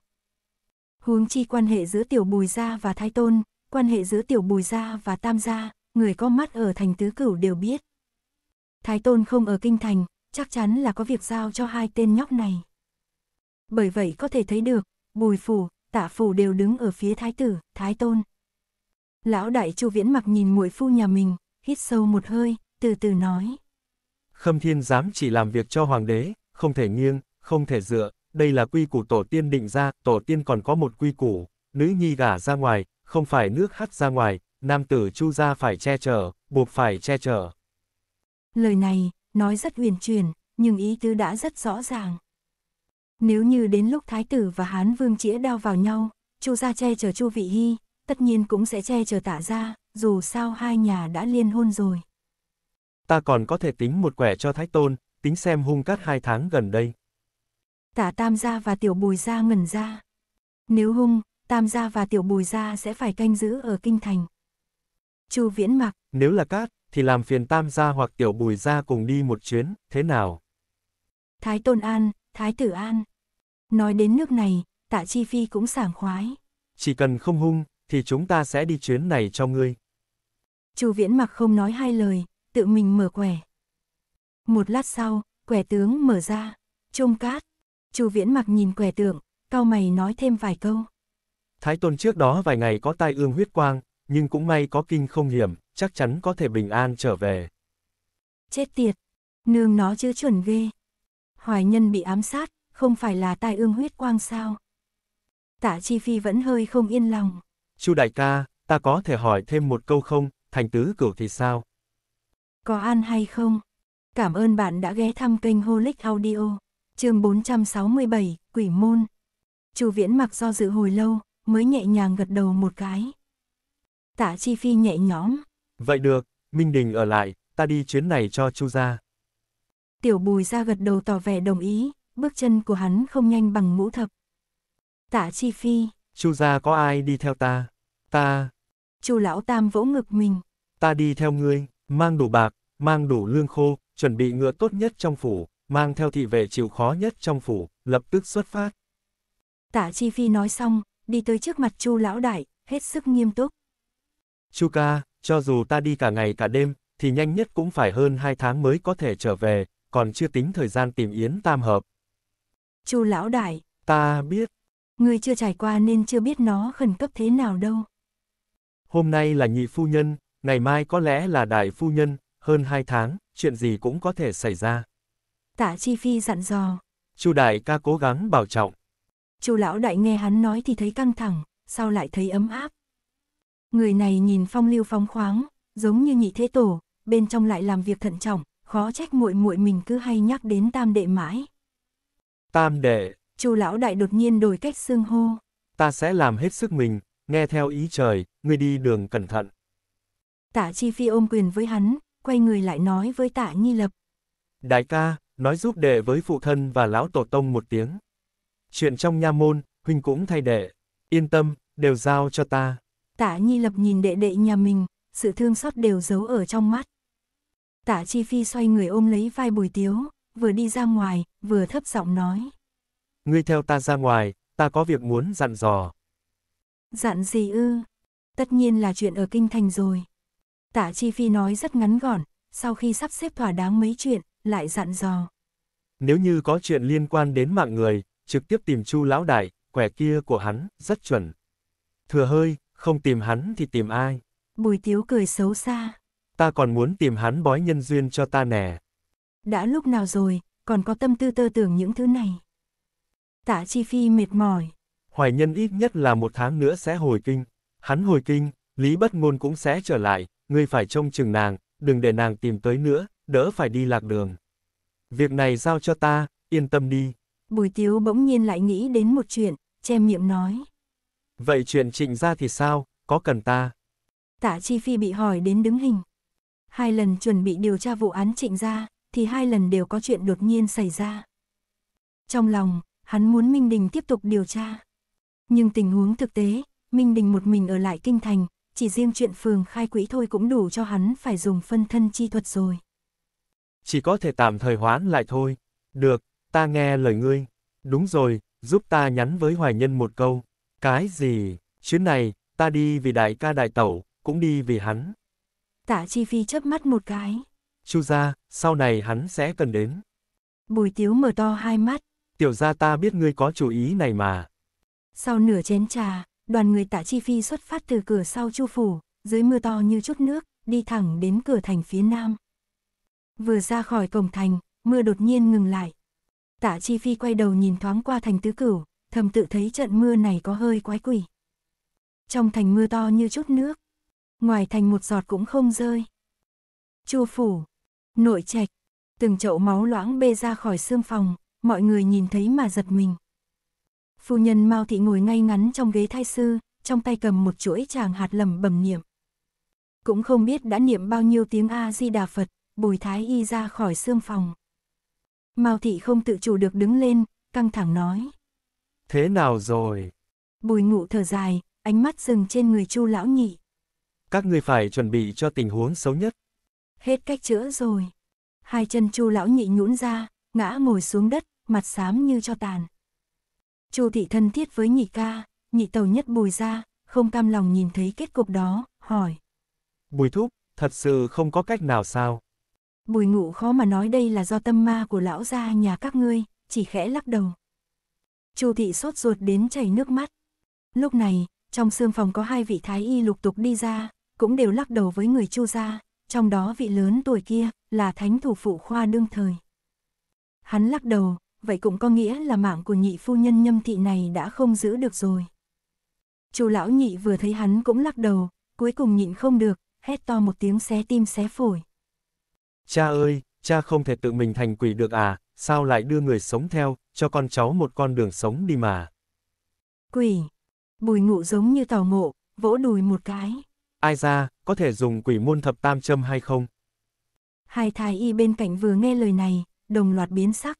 Huống chi quan hệ giữa tiểu bùi gia và Thái Tôn, quan hệ giữa tiểu bùi gia và tam gia, người có mắt ở thành tứ cửu đều biết. Thái tôn không ở kinh thành, chắc chắn là có việc giao cho hai tên nhóc này. Bởi vậy có thể thấy được, bùi phủ, tạ phủ đều đứng ở phía thái tử, thái tôn. Lão đại chu viễn mặc nhìn muội phu nhà mình, hít sâu một hơi, từ từ nói. Khâm thiên dám chỉ làm việc cho hoàng đế, không thể nghiêng, không thể dựa, đây là quy củ tổ tiên định ra, tổ tiên còn có một quy củ, nữ nhi gả ra ngoài, không phải nước hắt ra ngoài, nam tử Chu gia phải che chở, buộc phải che chở. Lời này, nói rất uyển chuyển, nhưng ý tứ đã rất rõ ràng. Nếu như đến lúc thái tử và Hán Vương chĩa đao vào nhau, Chu gia che chở Chu Vị Hy, tất nhiên cũng sẽ che chở Tả gia, dù sao hai nhà đã liên hôn rồi. Ta còn có thể tính một quẻ cho Thái Tôn, tính xem hung cát hai tháng gần đây. Tả Tam gia và Tiểu Bùi gia ngẩn ra. Nếu hung, Tam gia và tiểu bùi gia sẽ phải canh giữ ở kinh thành. Chu Viễn mặc. Nếu là cát, thì làm phiền tam gia hoặc tiểu bùi gia cùng đi một chuyến, thế nào? Thái Tôn An, Thái Tử An. Nói đến nước này, tạ Chi Phi cũng sảng khoái. Chỉ cần không hung, thì chúng ta sẽ đi chuyến này cho ngươi. Chu Viễn mặc không nói hai lời, tự mình mở quẻ. Một lát sau, quẻ tướng mở ra, trông cát. Chu Viễn mặc nhìn quẻ tượng, cao mày nói thêm vài câu. Thái Tôn trước đó vài ngày có tai ương huyết quang, nhưng cũng may có kinh không hiểm, chắc chắn có thể bình an trở về. Chết tiệt! Nương nó chứ chuẩn ghê. Hoài nhân bị ám sát, không phải là tai ương huyết quang sao? Tạ Chi Phi vẫn hơi không yên lòng. Chu đại ca, ta có thể hỏi thêm một câu không, thành tứ cửu thì sao? Có ăn hay không? Cảm ơn bạn đã ghé thăm kênh Holic Audio, chương 467, Quỷ Môn. Chu Viễn mặc do dự hồi lâu, mới nhẹ nhàng gật đầu một cái. Tạ Chi Phi nhẹ nhõm. Vậy được, Minh Đình ở lại, ta đi chuyến này cho Chu Gia. Tiểu bùi Gia gật đầu tỏ vẻ đồng ý, bước chân của hắn không nhanh bằng ngũ thập. Tạ Chi Phi. Chu Gia có ai đi theo ta? Ta. Chu lão tam vỗ ngực mình. Ta đi theo ngươi, mang đủ bạc, mang đủ lương khô, chuẩn bị ngựa tốt nhất trong phủ, mang theo thị vệ chịu khó nhất trong phủ, lập tức xuất phát. Tạ Chi Phi nói xong, đi tới trước mặt Chu lão đại, hết sức nghiêm túc. Chu ca, cho dù ta đi cả ngày cả đêm, thì nhanh nhất cũng phải hơn hai tháng mới có thể trở về, còn chưa tính thời gian tìm yến tam hợp. Chu lão đại, ta biết. Ngươi chưa trải qua nên chưa biết nó khẩn cấp thế nào đâu. Hôm nay là nhị phu nhân, ngày mai có lẽ là đại phu nhân, hơn hai tháng, chuyện gì cũng có thể xảy ra. Tạ Chi Phi dặn dò. Chu đại ca cố gắng bảo trọng. Chu lão đại nghe hắn nói thì thấy căng thẳng, sau lại thấy ấm áp. Người này nhìn phong lưu phóng khoáng, giống như nhị thế tổ, bên trong lại làm việc thận trọng, khó trách muội muội mình cứ hay nhắc đến tam đệ mãi. Tam đệ. Chu lão đại đột nhiên đổi cách xưng hô. Ta sẽ làm hết sức mình, nghe theo ý trời, ngươi đi đường cẩn thận. Tạ Chi Phi ôm quyền với hắn, quay người lại nói với Tạ Nhi Lập. Đại ca, nói giúp đệ với phụ thân và lão tổ tông một tiếng. Chuyện trong nha môn, huynh cũng thay đệ. Yên tâm, đều giao cho ta. Tả Nhi Lập nhìn đệ đệ nhà mình, sự thương xót đều giấu ở trong mắt. Tả Chi Phi xoay người ôm lấy vai Bùi Tiếu, vừa đi ra ngoài, vừa thấp giọng nói. Ngươi theo ta ra ngoài, ta có việc muốn dặn dò. Dặn gì ư? Tất nhiên là chuyện ở kinh thành rồi. Tả Chi Phi nói rất ngắn gọn, sau khi sắp xếp thỏa đáng mấy chuyện, lại dặn dò. Nếu như có chuyện liên quan đến mạng người, trực tiếp tìm Chu lão đại, quẻ kia của hắn, rất chuẩn. Thừa hơi, không tìm hắn thì tìm ai? Bùi tiếu cười xấu xa. Ta còn muốn tìm hắn bói nhân duyên cho ta nè. Đã lúc nào rồi, còn có tâm tư tơ tưởng những thứ này. Tạ Chi Phi mệt mỏi. Hoài nhân ít nhất là một tháng nữa sẽ hồi kinh. Hắn hồi kinh, Lý Bất Ngôn cũng sẽ trở lại, ngươi phải trông chừng nàng, đừng để nàng tìm tới nữa, đỡ phải đi lạc đường. Việc này giao cho ta, yên tâm đi. Bùi Tiếu bỗng nhiên lại nghĩ đến một chuyện, che miệng nói. Vậy chuyện trịnh ra thì sao, có cần ta? Tạ Chi Phi bị hỏi đến đứng hình. Hai lần chuẩn bị điều tra vụ án trịnh ra, thì hai lần đều có chuyện đột nhiên xảy ra. Trong lòng, hắn muốn Minh Đình tiếp tục điều tra. Nhưng tình huống thực tế, Minh Đình một mình ở lại kinh thành, chỉ riêng chuyện phường khai quỹ thôi cũng đủ cho hắn phải dùng phân thân chi thuật rồi. Chỉ có thể tạm thời hoãn lại thôi. Được, ta nghe lời ngươi. Đúng rồi, giúp ta nhắn với Hoài Nhân một câu. Cái gì? Chuyến này, ta đi vì đại ca đại tẩu, cũng đi vì hắn. Tạ Chi Phi chớp mắt một cái. Chu gia, sau này hắn sẽ cần đến. Bùi Tiếu mở to hai mắt. Tiểu gia ta biết ngươi có chủ ý này mà. Sau nửa chén trà, đoàn người Tạ Chi Phi xuất phát từ cửa sau Chu phủ, dưới mưa to như chút nước, đi thẳng đến cửa thành phía nam. Vừa ra khỏi cổng thành, mưa đột nhiên ngừng lại, Tạ Chi Phi quay đầu nhìn thoáng qua thành tứ cửu, thầm tự thấy trận mưa này có hơi quái quỷ. Trong thành mưa to như chút nước, ngoài thành một giọt cũng không rơi. Chu phủ, nội trạch, từng chậu máu loãng bê ra khỏi xương phòng, mọi người nhìn thấy mà giật mình. Phu nhân Mao thị ngồi ngay ngắn trong ghế thai sư, trong tay cầm một chuỗi tràng hạt lầm bẩm niệm. Cũng không biết đã niệm bao nhiêu tiếng A Di Đà Phật, Bùi Thái y ra khỏi xương phòng. Mao thị không tự chủ được đứng lên, căng thẳng nói. Thế nào rồi? Bùi ngụ thở dài, ánh mắt dừng trên người chu lão nhị. Các người phải chuẩn bị cho tình huống xấu nhất. Hết cách chữa rồi. Hai chân chu lão nhị nhũn ra, ngã ngồi xuống đất, mặt xám như cho tàn. Chu thị thân thiết với nhị ca, nhị tàu nhất bùi ra, không cam lòng nhìn thấy kết cục đó, hỏi. Bùi thúc, thật sự không có cách nào sao? Bùi ngụ khó mà nói đây là do tâm ma của lão gia nhà các ngươi, chỉ khẽ lắc đầu. Chu thị sốt ruột đến chảy nước mắt. Lúc này, trong xương phòng có hai vị thái y lục tục đi ra, cũng đều lắc đầu với người chu gia, trong đó vị lớn tuổi kia là thánh thủ phụ khoa đương thời. Hắn lắc đầu, vậy cũng có nghĩa là mạng của nhị phu nhân nhâm thị này đã không giữ được rồi. Chu lão nhị vừa thấy hắn cũng lắc đầu, cuối cùng nhịn không được, hét to một tiếng xé tim xé phổi. Cha ơi, cha không thể tự mình thành quỷ được à, sao lại đưa người sống theo, cho con cháu một con đường sống đi mà. Quỷ. Bùi ngụ giống như tò ngộ, vỗ đùi một cái. Ai ra, có thể dùng quỷ môn thập tam châm hay không? Hai thái y bên cạnh vừa nghe lời này, đồng loạt biến sắc.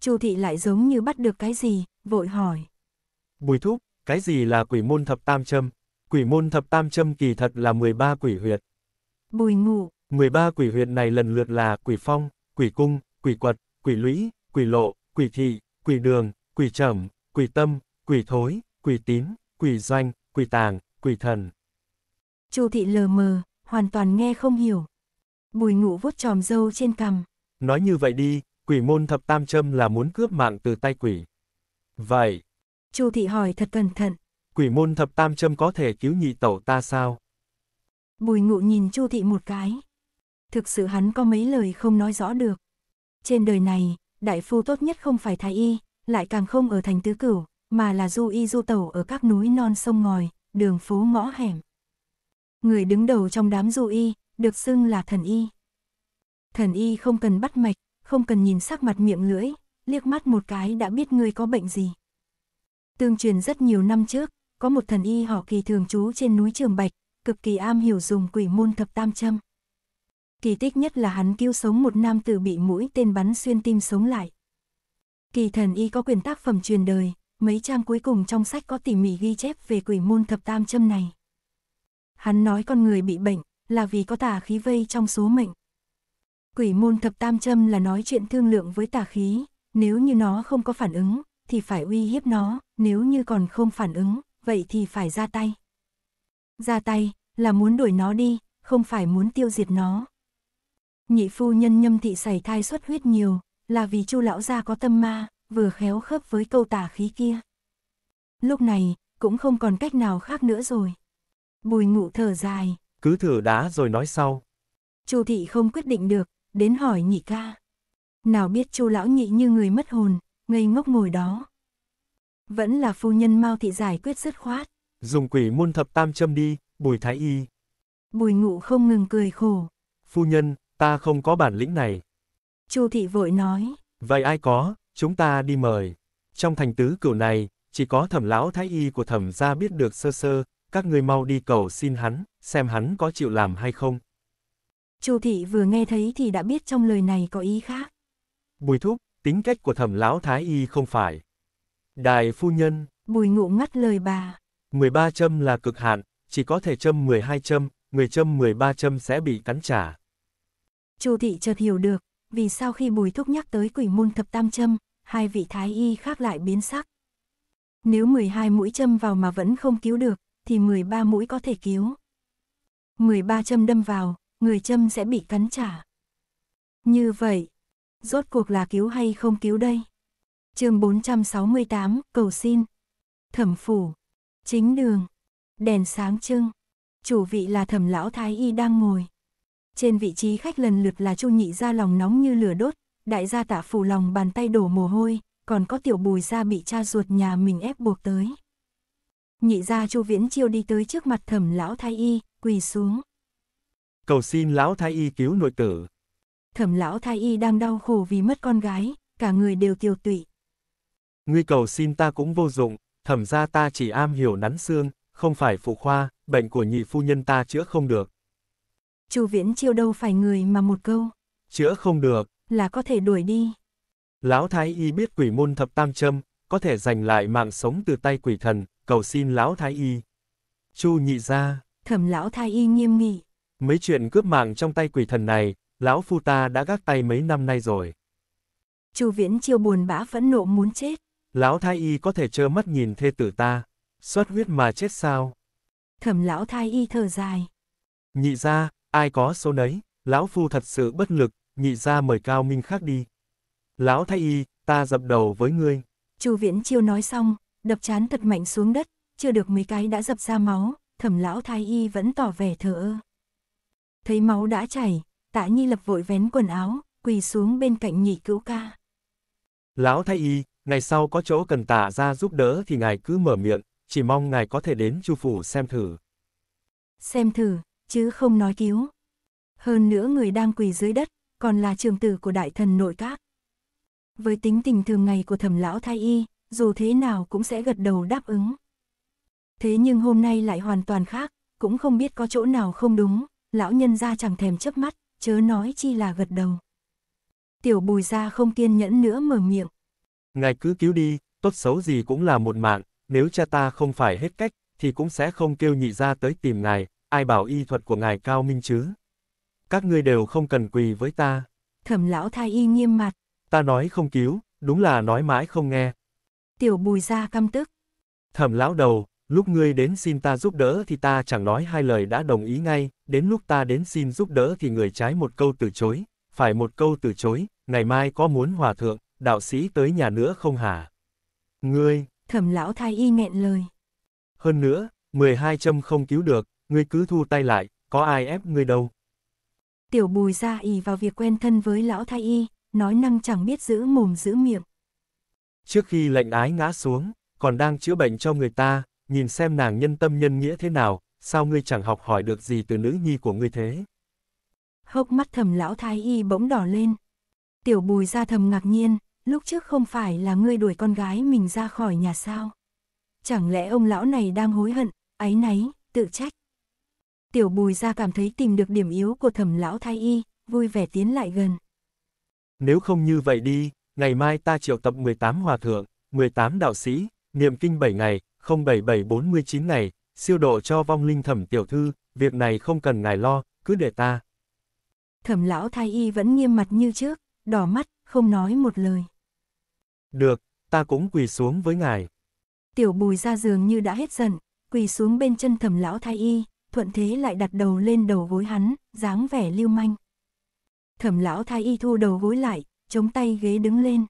Chu thị lại giống như bắt được cái gì, vội hỏi. Bùi thúc, cái gì là quỷ môn thập tam châm? Quỷ môn thập tam châm kỳ thật là 13 quỷ huyệt. Bùi ngụ, 13 quỷ huyện này lần lượt là quỷ phong, quỷ cung, quỷ quật, quỷ lũy, quỷ lộ, quỷ thị, quỷ đường, quỷ trầm, quỷ tâm, quỷ thối, quỷ tín, quỷ doanh, quỷ tàng, quỷ thần. Chu thị lờ mờ, hoàn toàn nghe không hiểu. Bùi Ngụ vuốt tròm dâu trên cằm. Nói như vậy đi, quỷ môn thập tam châm là muốn cướp mạng từ tay quỷ. Vậy. Chu thị hỏi thật cẩn thận. Quỷ môn thập tam châm có thể cứu nhị tẩu ta sao? Bùi ngụ nhìn Chu thị một cái thực sự hắn có mấy lời không nói rõ được. Trên đời này, đại phu tốt nhất không phải thái y, lại càng không ở thành tứ cửu, mà là du y du tẩu ở các núi non sông ngòi, đường phố ngõ hẻm. Người đứng đầu trong đám du y, được xưng là thần y. Thần y không cần bắt mạch, không cần nhìn sắc mặt miệng lưỡi, liếc mắt một cái đã biết người có bệnh gì. Tương truyền rất nhiều năm trước, có một thần y họ kỳ thường trú trên núi Trường Bạch, cực kỳ am hiểu dùng quỷ môn thập tam châm. Kỳ tích nhất là hắn cứu sống một nam tử bị mũi tên bắn xuyên tim sống lại. Kỳ thần y có quyền tác phẩm truyền đời, mấy trang cuối cùng trong sách có tỉ mỉ ghi chép về quỷ môn thập tam châm này. Hắn nói con người bị bệnh là vì có tà khí vây trong số mệnh. Quỷ môn thập tam châm là nói chuyện thương lượng với tà khí, nếu như nó không có phản ứng, thì phải uy hiếp nó, nếu như còn không phản ứng, vậy thì phải ra tay. Ra tay, là muốn đuổi nó đi, không phải muốn tiêu diệt nó nhị phu nhân nhâm thị sảy thai xuất huyết nhiều, là vì chu lão gia có tâm ma, vừa khéo khớp với câu tả khí kia. Lúc này, cũng không còn cách nào khác nữa rồi. Bùi ngụ thở dài. Cứ thử đá rồi nói sau. Chu thị không quyết định được, đến hỏi nhị ca. Nào biết chu lão nhị như người mất hồn, ngây ngốc ngồi đó. Vẫn là phu nhân mau thị giải quyết dứt khoát. Dùng quỷ môn thập tam châm đi, bùi thái y. Bùi ngụ không ngừng cười khổ. Phu nhân, Ta không có bản lĩnh này. Chu thị vội nói. Vậy ai có, chúng ta đi mời. Trong thành tứ cửu này, chỉ có thẩm lão thái y của thẩm gia biết được sơ sơ, các người mau đi cầu xin hắn, xem hắn có chịu làm hay không. Chu thị vừa nghe thấy thì đã biết trong lời này có ý khác. Bùi thúc, tính cách của thẩm lão thái y không phải. Đại phu nhân. Bùi ngụ ngắt lời bà. 13 châm là cực hạn, chỉ có thể châm 12 châm, người châm 13 châm sẽ bị cắn trả. Chu thị chợt hiểu được, vì sao khi Bùi Thúc nhắc tới quỷ môn thập tam châm, hai vị thái y khác lại biến sắc. Nếu 12 mũi châm vào mà vẫn không cứu được, thì 13 mũi có thể cứu. 13 châm đâm vào, người châm sẽ bị cắn trả. Như vậy, rốt cuộc là cứu hay không cứu đây? chương 468, cầu xin. Thẩm phủ, chính đường, đèn sáng trưng. Chủ vị là thẩm lão thái y đang ngồi. Trên vị trí khách lần lượt là Chu Nhị ra lòng nóng như lửa đốt, đại gia tạ phủ lòng bàn tay đổ mồ hôi, còn có tiểu bùi gia bị cha ruột nhà mình ép buộc tới. Nhị gia Chu Viễn Chiêu đi tới trước mặt thẩm lão thái y, quỳ xuống. Cầu xin lão thái y cứu nội tử. Thẩm lão thái y đang đau khổ vì mất con gái, cả người đều tiêu tụy. Nguy cầu xin ta cũng vô dụng, thẩm gia ta chỉ am hiểu nắn xương, không phải phụ khoa, bệnh của nhị phu nhân ta chữa không được. Chu Viễn Chiêu đâu phải người mà một câu. Chữa không được. Là có thể đuổi đi. Lão Thái Y biết quỷ môn thập tam châm, có thể giành lại mạng sống từ tay quỷ thần, cầu xin Lão Thái Y. Chu nhị ra. Thẩm Lão Thái Y nghiêm nghị. Mấy chuyện cướp mạng trong tay quỷ thần này, Lão Phu ta đã gác tay mấy năm nay rồi. Chu Viễn Chiêu buồn bã phẫn nộ muốn chết. Lão Thái Y có thể trơ mắt nhìn thê tử ta, xuất huyết mà chết sao? Thẩm Lão Thái Y thở dài. Nhị gia, ai có số nấy, lão phu thật sự bất lực, nhị gia mời cao minh khác đi. Lão Thái y, ta dập đầu với ngươi. Chu Viễn Chiêu nói xong, đập chán thật mạnh xuống đất, chưa được mấy cái đã dập ra máu, thẩm lão thái y vẫn tỏ vẻ thờ ơ. Thấy máu đã chảy, tạ nhi lập vội vén quần áo, quỳ xuống bên cạnh nhị cữu ca. Lão thái y, ngày sau có chỗ cần tả ra giúp đỡ thì ngài cứ mở miệng, chỉ mong ngài có thể đến chu phủ xem thử. Xem thử, chứ không nói cứu. Hơn nữa người đang quỳ dưới đất, còn là trường tử của đại thần nội các. Với tính tình thường ngày của thẩm lão thái y, dù thế nào cũng sẽ gật đầu đáp ứng. Thế nhưng hôm nay lại hoàn toàn khác, cũng không biết có chỗ nào không đúng, lão nhân ra chẳng thèm chớp mắt, chớ nói chi là gật đầu. Tiểu bùi ra không kiên nhẫn nữa mở miệng. Ngài cứ cứu đi, tốt xấu gì cũng là một mạng, nếu cha ta không phải hết cách, thì cũng sẽ không kêu nhị ra tới tìm ngài, ai bảo y thuật của ngài cao minh chứ? Các ngươi đều không cần quỳ với ta. Thẩm lão thái y nghiêm mặt. Ta nói không cứu, đúng là nói mãi không nghe. Tiểu bùi ra căm tức. Thẩm lão đầu, lúc ngươi đến xin ta giúp đỡ thì ta chẳng nói hai lời đã đồng ý ngay, đến lúc ta đến xin giúp đỡ thì người trái một câu từ chối, phải một câu từ chối, ngày mai có muốn hòa thượng, đạo sĩ tới nhà nữa không hả? Ngươi! Thẩm lão thái y nghẹn lời. Hơn nữa, 12 châm không cứu được, ngươi cứ thu tay lại, có ai ép ngươi đâu. Tiểu bùi ra ý vào việc quen thân với lão thái y, nói năng chẳng biết giữ mồm giữ miệng. Trước khi lệnh ái ngã xuống, còn đang chữa bệnh cho người ta, nhìn xem nàng nhân tâm nhân nghĩa thế nào, sao ngươi chẳng học hỏi được gì từ nữ nhi của ngươi thế. Hốc mắt thầm lão thái y bỗng đỏ lên. Tiểu bùi ra thầm ngạc nhiên, lúc trước không phải là ngươi đuổi con gái mình ra khỏi nhà sao? Chẳng lẽ ông lão này đang hối hận, áy náy, tự trách? Tiểu bùi ra cảm thấy tìm được điểm yếu của thẩm lão thái y, vui vẻ tiến lại gần. Nếu không như vậy đi, ngày mai ta triệu tập 18 hòa thượng, 18 đạo sĩ, niệm kinh 7 ngày, 07749 ngày, siêu độ cho vong linh thẩm tiểu thư, việc này không cần ngài lo, cứ để ta. Thẩm lão thái y vẫn nghiêm mặt như trước, đỏ mắt, không nói một lời. Được, ta cũng quỳ xuống với ngài. Tiểu bùi ra giường như đã hết giận, quỳ xuống bên chân thẩm lão thái y, thuận thế lại đặt đầu lên đầu gối hắn, dáng vẻ lưu manh. Thẩm lão thái y thu đầu gối lại, chống tay ghế đứng lên.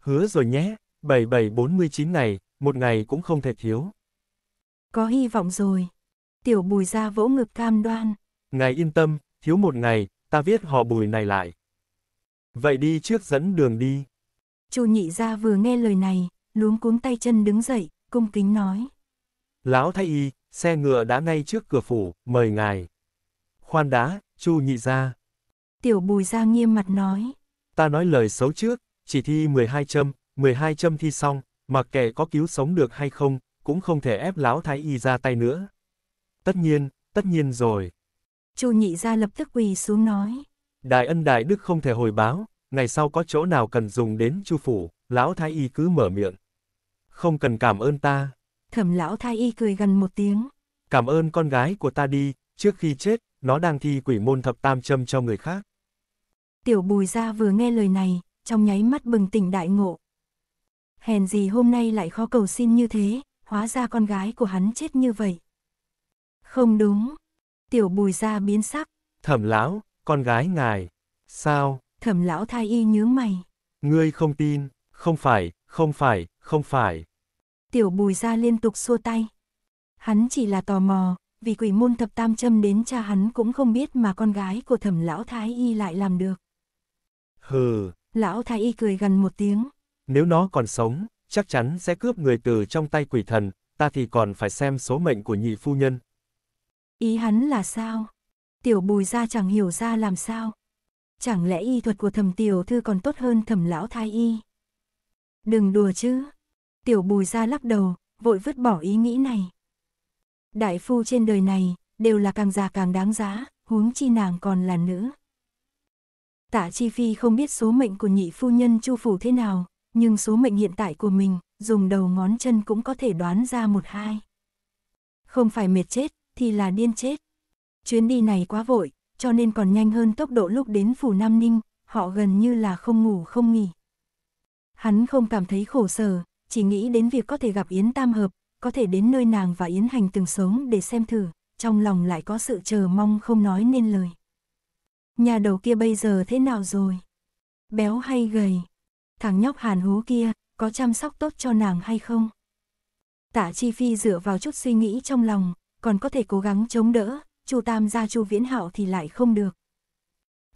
Hứa rồi nhé, 7749 ngày một ngày cũng không thể thiếu. Có hy vọng rồi. Tiểu bùi ra vỗ ngực cam đoan. Ngài yên tâm, thiếu một ngày, ta viết họ bùi này lại. Vậy đi trước dẫn đường đi. Chu nhị ra vừa nghe lời này, luống cuống tay chân đứng dậy, cung kính nói. Lão thái y, xe ngựa đã ngay trước cửa phủ, mời ngài. Khoan đã Chu nhị gia Tiểu bùi gia nghiêm mặt nói. Ta nói lời xấu trước, chỉ thi 12 châm, 12 châm thi xong, mặc kệ có cứu sống được hay không, cũng không thể ép lão thái y ra tay nữa. Tất nhiên, tất nhiên rồi. Chu nhị gia lập tức quỳ xuống nói. Đại ân đại đức không thể hồi báo, ngày sau có chỗ nào cần dùng đến chu phủ, lão thái y cứ mở miệng. Không cần cảm ơn ta. Thẩm lão thái y cười gần một tiếng. Cảm ơn con gái của ta đi, trước khi chết, nó đang thi quỷ môn thập tam châm cho người khác. Tiểu bùi ra vừa nghe lời này, trong nháy mắt bừng tỉnh đại ngộ. Hèn gì hôm nay lại khó cầu xin như thế, hóa ra con gái của hắn chết như vậy. Không đúng. Tiểu bùi ra biến sắc. Thẩm lão, con gái ngài. Sao? Thẩm lão thai y nhướng mày. Ngươi không tin, không phải, không phải, không phải. Tiểu bùi ra liên tục xua tay. Hắn chỉ là tò mò, vì quỷ môn thập tam châm đến cha hắn cũng không biết mà con gái của thẩm lão thái y lại làm được. Hừ. Lão thái y cười gần một tiếng. Nếu nó còn sống, chắc chắn sẽ cướp người từ trong tay quỷ thần, ta thì còn phải xem số mệnh của nhị phu nhân. Ý hắn là sao? Tiểu bùi ra chẳng hiểu ra làm sao. Chẳng lẽ y thuật của thẩm tiểu thư còn tốt hơn thẩm lão thái y? Đừng đùa chứ, tiểu bùi ra lắc đầu, vội vứt bỏ ý nghĩ này. Đại phu trên đời này, đều là càng già càng đáng giá, huống chi nàng còn là nữ. Tạ Chi Phi không biết số mệnh của nhị phu nhân Chu Phủ thế nào, nhưng số mệnh hiện tại của mình, dùng đầu ngón chân cũng có thể đoán ra một hai. Không phải mệt chết, thì là điên chết. Chuyến đi này quá vội, cho nên còn nhanh hơn tốc độ lúc đến Phủ Nam Ninh, họ gần như là không ngủ không nghỉ. Hắn không cảm thấy khổ sở, chỉ nghĩ đến việc có thể gặp Yến Tam Hợp, có thể đến nơi nàng và Yến Hành từng sống để xem thử, trong lòng lại có sự chờ mong không nói nên lời. Nhà đầu kia bây giờ thế nào rồi? Béo hay gầy? Thằng nhóc hàn hú kia, có chăm sóc tốt cho nàng hay không? Tạ Chi Phi dựa vào chút suy nghĩ trong lòng, còn có thể cố gắng chống đỡ, Chu Tam gia Chu Viễn Hạo thì lại không được.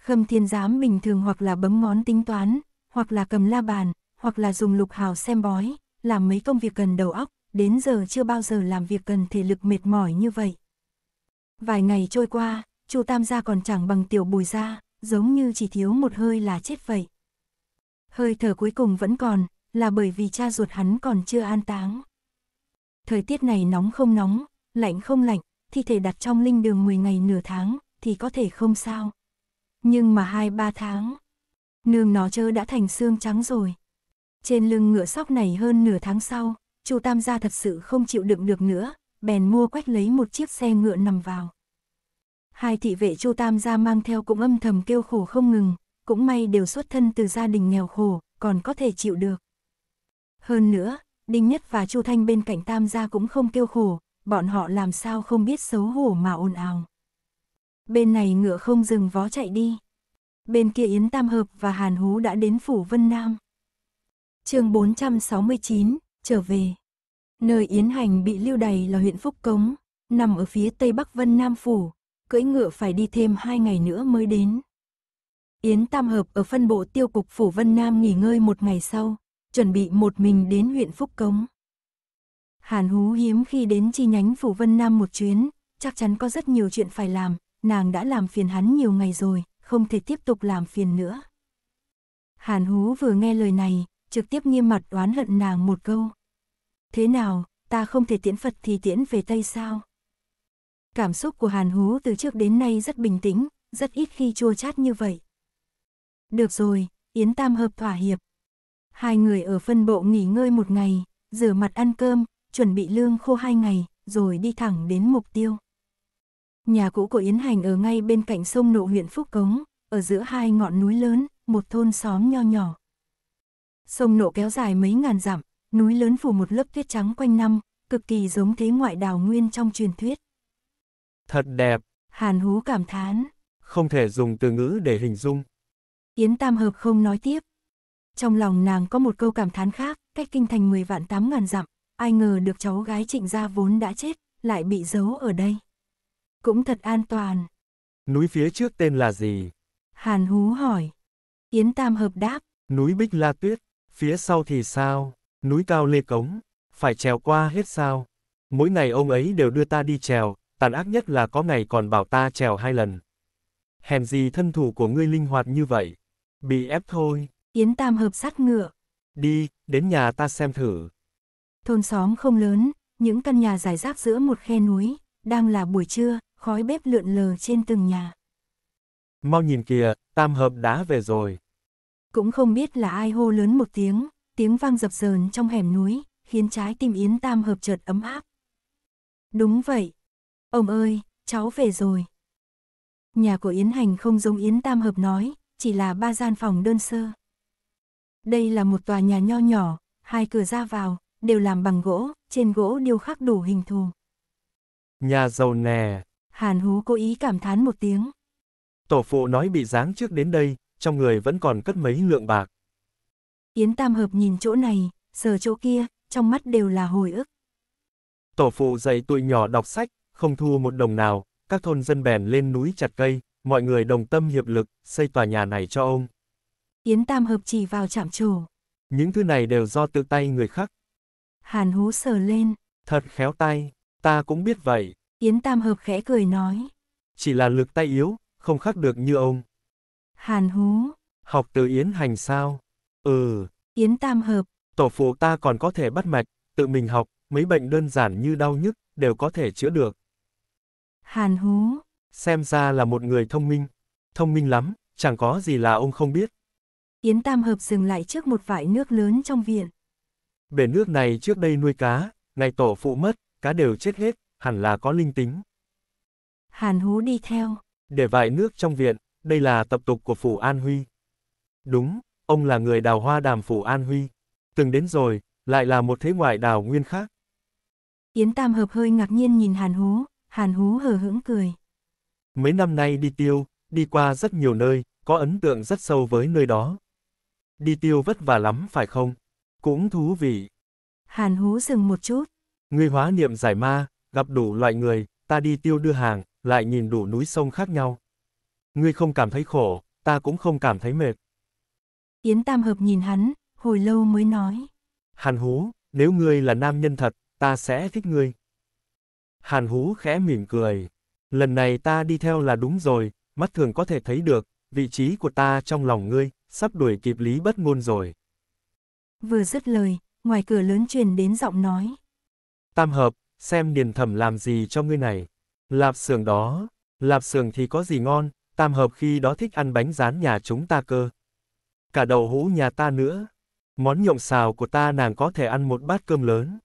Khâm Thiên Giám bình thường hoặc là bấm ngón tính toán, hoặc là cầm la bàn, hoặc là dùng lục hào xem bói, làm mấy công việc cần đầu óc, đến giờ chưa bao giờ làm việc cần thể lực mệt mỏi như vậy. Vài ngày trôi qua, Chu Tam gia còn chẳng bằng tiểu bùi gia, giống như chỉ thiếu một hơi là chết vậy. Hơi thở cuối cùng vẫn còn, là bởi vì cha ruột hắn còn chưa an táng. Thời tiết này nóng không nóng, lạnh không lạnh, thi thể đặt trong linh đường 10 ngày nửa tháng, thì có thể không sao. Nhưng mà hai ba tháng, nương nó chớ đã thành xương trắng rồi. Trên lưng ngựa sóc này hơn nửa tháng sau, Chu Tam gia thật sự không chịu đựng được nữa, bèn mua quách lấy một chiếc xe ngựa nằm vào. Hai thị vệ Chu Tam gia mang theo cũng âm thầm kêu khổ không ngừng, cũng may đều xuất thân từ gia đình nghèo khổ, còn có thể chịu được. Hơn nữa, Đinh Nhất và Chu Thanh bên cạnh Tam gia cũng không kêu khổ, bọn họ làm sao không biết xấu hổ mà ồn ào. Bên này ngựa không dừng vó chạy đi. Bên kia Yến Tam Hợp và Hàn Hú đã đến phủ Vân Nam chương 469, trở về. Nơi Yến Hành bị lưu đày là huyện Phúc Cống, nằm ở phía tây bắc Vân Nam Phủ, cưỡi ngựa phải đi thêm hai ngày nữa mới đến. Yến Tam Hợp ở phân bộ tiêu cục Phủ Vân Nam nghỉ ngơi một ngày sau, chuẩn bị một mình đến huyện Phúc Cống. Hàn Hú hiếm khi đến chi nhánh Phủ Vân Nam một chuyến, chắc chắn có rất nhiều chuyện phải làm, nàng đã làm phiền hắn nhiều ngày rồi, không thể tiếp tục làm phiền nữa. Hàn Hú vừa nghe lời này, trực tiếp nghiêm mặt oán hận nàng một câu. Thế nào, ta không thể tiễn Phật thì tiễn về Tây sao? Cảm xúc của Hàn Hú từ trước đến nay rất bình tĩnh, rất ít khi chua chát như vậy. Được rồi, Yến Tam hợp thỏa hiệp. Hai người ở phân bộ nghỉ ngơi một ngày, rửa mặt ăn cơm, chuẩn bị lương khô hai ngày, rồi đi thẳng đến mục tiêu. Nhà cũ của Yến Hành ở ngay bên cạnh sông Nộ huyện Phúc Cống, ở giữa hai ngọn núi lớn, một thôn xóm nho nhỏ sông nộ kéo dài mấy ngàn dặm, núi lớn phủ một lớp tuyết trắng quanh năm, cực kỳ giống thế ngoại đào nguyên trong truyền thuyết. Thật đẹp! Hàn hú cảm thán. Không thể dùng từ ngữ để hình dung. Yến Tam Hợp không nói tiếp. Trong lòng nàng có một câu cảm thán khác, cách kinh thành 10 vạn 8 ngàn dặm, ai ngờ được cháu gái trịnh gia vốn đã chết, lại bị giấu ở đây. Cũng thật an toàn. Núi phía trước tên là gì? Hàn hú hỏi. Yến Tam Hợp đáp. Núi Bích La Tuyết. Phía sau thì sao? Núi cao lê cống, phải trèo qua hết sao? Mỗi ngày ông ấy đều đưa ta đi trèo, tàn ác nhất là có ngày còn bảo ta trèo hai lần. Hèn gì thân thủ của ngươi linh hoạt như vậy? Bị ép thôi. Yến Tam hợp sát ngựa. Đi, đến nhà ta xem thử. Thôn xóm không lớn, những căn nhà dài rác giữa một khe núi, đang là buổi trưa, khói bếp lượn lờ trên từng nhà. Mau nhìn kìa, Tam hợp đã về rồi cũng không biết là ai hô lớn một tiếng, tiếng vang dập dờn trong hẻm núi, khiến trái tim Yến Tam hợp chợt ấm áp. Đúng vậy. Ông ơi, cháu về rồi. Nhà của Yến Hành không giống Yến Tam hợp nói, chỉ là ba gian phòng đơn sơ. Đây là một tòa nhà nho nhỏ, hai cửa ra vào, đều làm bằng gỗ, trên gỗ điêu khắc đủ hình thù. Nhà giàu nè. Hàn Hú cố ý cảm thán một tiếng. Tổ phụ nói bị giáng trước đến đây, trong người vẫn còn cất mấy lượng bạc. Yến Tam Hợp nhìn chỗ này, sờ chỗ kia, trong mắt đều là hồi ức. Tổ phụ dạy tụi nhỏ đọc sách, không thu một đồng nào, các thôn dân bèn lên núi chặt cây, mọi người đồng tâm hiệp lực, xây tòa nhà này cho ông. Yến Tam Hợp chỉ vào chạm trổ. Những thứ này đều do tự tay người khác. Hàn hú sờ lên. Thật khéo tay, ta cũng biết vậy. Yến Tam Hợp khẽ cười nói. Chỉ là lực tay yếu, không khác được như ông. Hàn hú. Học từ Yến Hành sao? Ừ. Yến tam hợp. Tổ phụ ta còn có thể bắt mạch, tự mình học, mấy bệnh đơn giản như đau nhức, đều có thể chữa được. Hàn hú. Xem ra là một người thông minh. Thông minh lắm, chẳng có gì là ông không biết. Yến Tam Hợp dừng lại trước một vải nước lớn trong viện. Bể nước này trước đây nuôi cá, ngày tổ phụ mất, cá đều chết hết, hẳn là có linh tính. Hàn hú đi theo. Để vải nước trong viện, đây là tập tục của phủ An Huy. Đúng, ông là người đào hoa đàm phủ An Huy. Từng đến rồi, lại là một thế ngoại đào nguyên khác. Yến Tam Hợp hơi ngạc nhiên nhìn Hàn Hú, Hàn Hú hờ hững cười. Mấy năm nay đi tiêu, đi qua rất nhiều nơi, có ấn tượng rất sâu với nơi đó. Đi tiêu vất vả lắm phải không? Cũng thú vị. Hàn Hú dừng một chút. Người hóa niệm giải ma, gặp đủ loại người, ta đi tiêu đưa hàng, lại nhìn đủ núi sông khác nhau. Ngươi không cảm thấy khổ, ta cũng không cảm thấy mệt. Yến Tam Hợp nhìn hắn, hồi lâu mới nói. Hàn Hú, nếu ngươi là nam nhân thật, ta sẽ thích ngươi. Hàn Hú khẽ mỉm cười. Lần này ta đi theo là đúng rồi, mắt thường có thể thấy được, vị trí của ta trong lòng ngươi, sắp đuổi kịp lý bất ngôn rồi. Vừa dứt lời, ngoài cửa lớn truyền đến giọng nói. Tam hợp, xem điền thẩm làm gì cho ngươi này. Lạp xưởng đó, lạp xưởng thì có gì ngon, tam hợp khi đó thích ăn bánh rán nhà chúng ta cơ. Cả đậu hũ nhà ta nữa. Món nhộng xào của ta nàng có thể ăn một bát cơm lớn.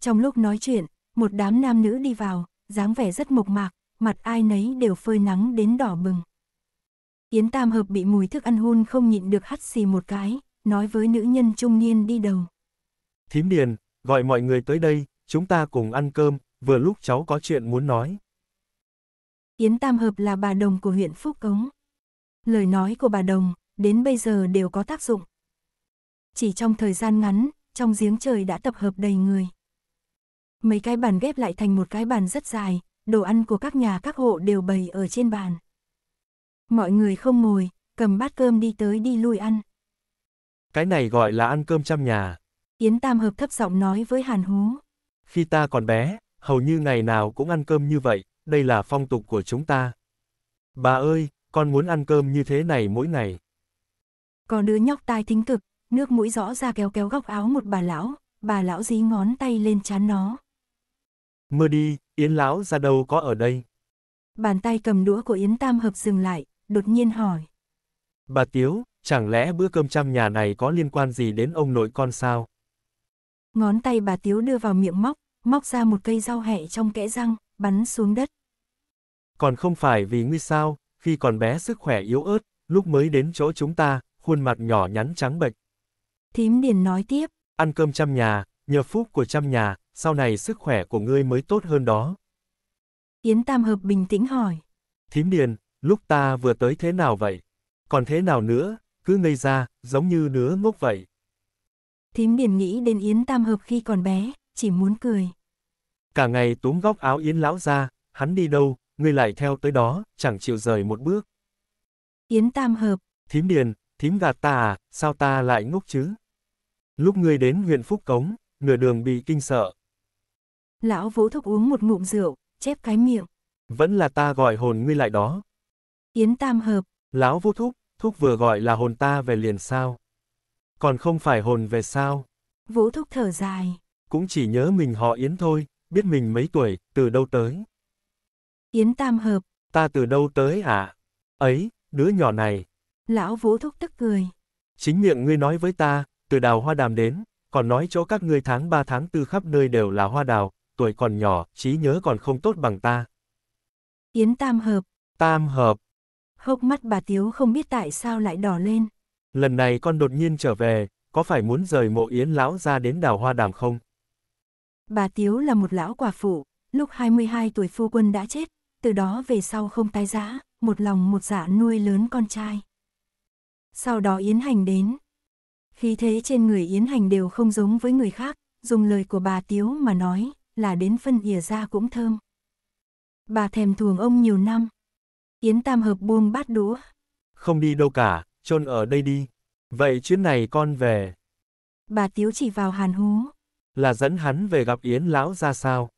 Trong lúc nói chuyện, một đám nam nữ đi vào, dáng vẻ rất mộc mạc, mặt ai nấy đều phơi nắng đến đỏ bừng. Yến Tam Hợp bị mùi thức ăn hun không nhịn được hắt xì một cái, nói với nữ nhân trung niên đi đầu. Thím Điền, gọi mọi người tới đây, chúng ta cùng ăn cơm, vừa lúc cháu có chuyện muốn nói. Yến Tam Hợp là bà Đồng của huyện Phúc Cống. Lời nói của bà Đồng, đến bây giờ đều có tác dụng. Chỉ trong thời gian ngắn, trong giếng trời đã tập hợp đầy người. Mấy cái bàn ghép lại thành một cái bàn rất dài, đồ ăn của các nhà các hộ đều bày ở trên bàn. Mọi người không ngồi, cầm bát cơm đi tới đi lui ăn. Cái này gọi là ăn cơm trăm nhà. Yến Tam Hợp thấp giọng nói với Hàn Hú. Khi ta còn bé, hầu như ngày nào cũng ăn cơm như vậy đây là phong tục của chúng ta. Bà ơi, con muốn ăn cơm như thế này mỗi ngày. Có đứa nhóc tai thính cực, nước mũi rõ ra kéo kéo góc áo một bà lão, bà lão dí ngón tay lên chán nó. Mưa đi, Yến lão ra đâu có ở đây. Bàn tay cầm đũa của Yến Tam Hợp dừng lại, đột nhiên hỏi. Bà Tiếu, chẳng lẽ bữa cơm trăm nhà này có liên quan gì đến ông nội con sao? Ngón tay bà Tiếu đưa vào miệng móc, móc ra một cây rau hẹ trong kẽ răng bắn xuống đất. Còn không phải vì ngươi sao, khi còn bé sức khỏe yếu ớt, lúc mới đến chỗ chúng ta, khuôn mặt nhỏ nhắn trắng bệch. Thím Điền nói tiếp. Ăn cơm chăm nhà, nhờ phúc của chăm nhà, sau này sức khỏe của ngươi mới tốt hơn đó. Yến Tam Hợp bình tĩnh hỏi. Thím Điền, lúc ta vừa tới thế nào vậy? Còn thế nào nữa, cứ ngây ra, giống như nứa ngốc vậy. Thím Điền nghĩ đến Yến Tam Hợp khi còn bé, chỉ muốn cười. Cả ngày túm góc áo Yến lão ra, hắn đi đâu, ngươi lại theo tới đó, chẳng chịu rời một bước. Yến tam hợp. Thím điền, thím gạt ta à, sao ta lại ngốc chứ? Lúc ngươi đến huyện Phúc Cống, nửa đường bị kinh sợ. Lão vũ thúc uống một ngụm rượu, chép cái miệng. Vẫn là ta gọi hồn ngươi lại đó. Yến tam hợp. Lão vũ thúc, thúc vừa gọi là hồn ta về liền sao? Còn không phải hồn về sao? Vũ thúc thở dài. Cũng chỉ nhớ mình họ Yến thôi, biết mình mấy tuổi, từ đâu tới. Yến Tam Hợp. Ta từ đâu tới hả? À? Ấy, đứa nhỏ này. Lão Vũ Thúc tức cười. Chính miệng ngươi nói với ta, từ đào hoa đàm đến, còn nói chỗ các ngươi tháng 3 tháng 4 khắp nơi đều là hoa đào, tuổi còn nhỏ, trí nhớ còn không tốt bằng ta. Yến Tam Hợp. Tam Hợp. Hốc mắt bà Tiếu không biết tại sao lại đỏ lên. Lần này con đột nhiên trở về, có phải muốn rời mộ Yến Lão ra đến đào hoa đàm không? Bà Tiếu là một lão quả phụ, lúc 22 tuổi phu quân đã chết, từ đó về sau không tái giã, một lòng một dạ nuôi lớn con trai. Sau đó Yến Hành đến. Khí thế trên người Yến Hành đều không giống với người khác, dùng lời của bà Tiếu mà nói là đến phân ỉa ra cũng thơm. Bà thèm thuồng ông nhiều năm. Yến Tam Hợp buông bát đũa. Không đi đâu cả, chôn ở đây đi. Vậy chuyến này con về. Bà Tiếu chỉ vào hàn hú là dẫn hắn về gặp Yến Lão ra sao.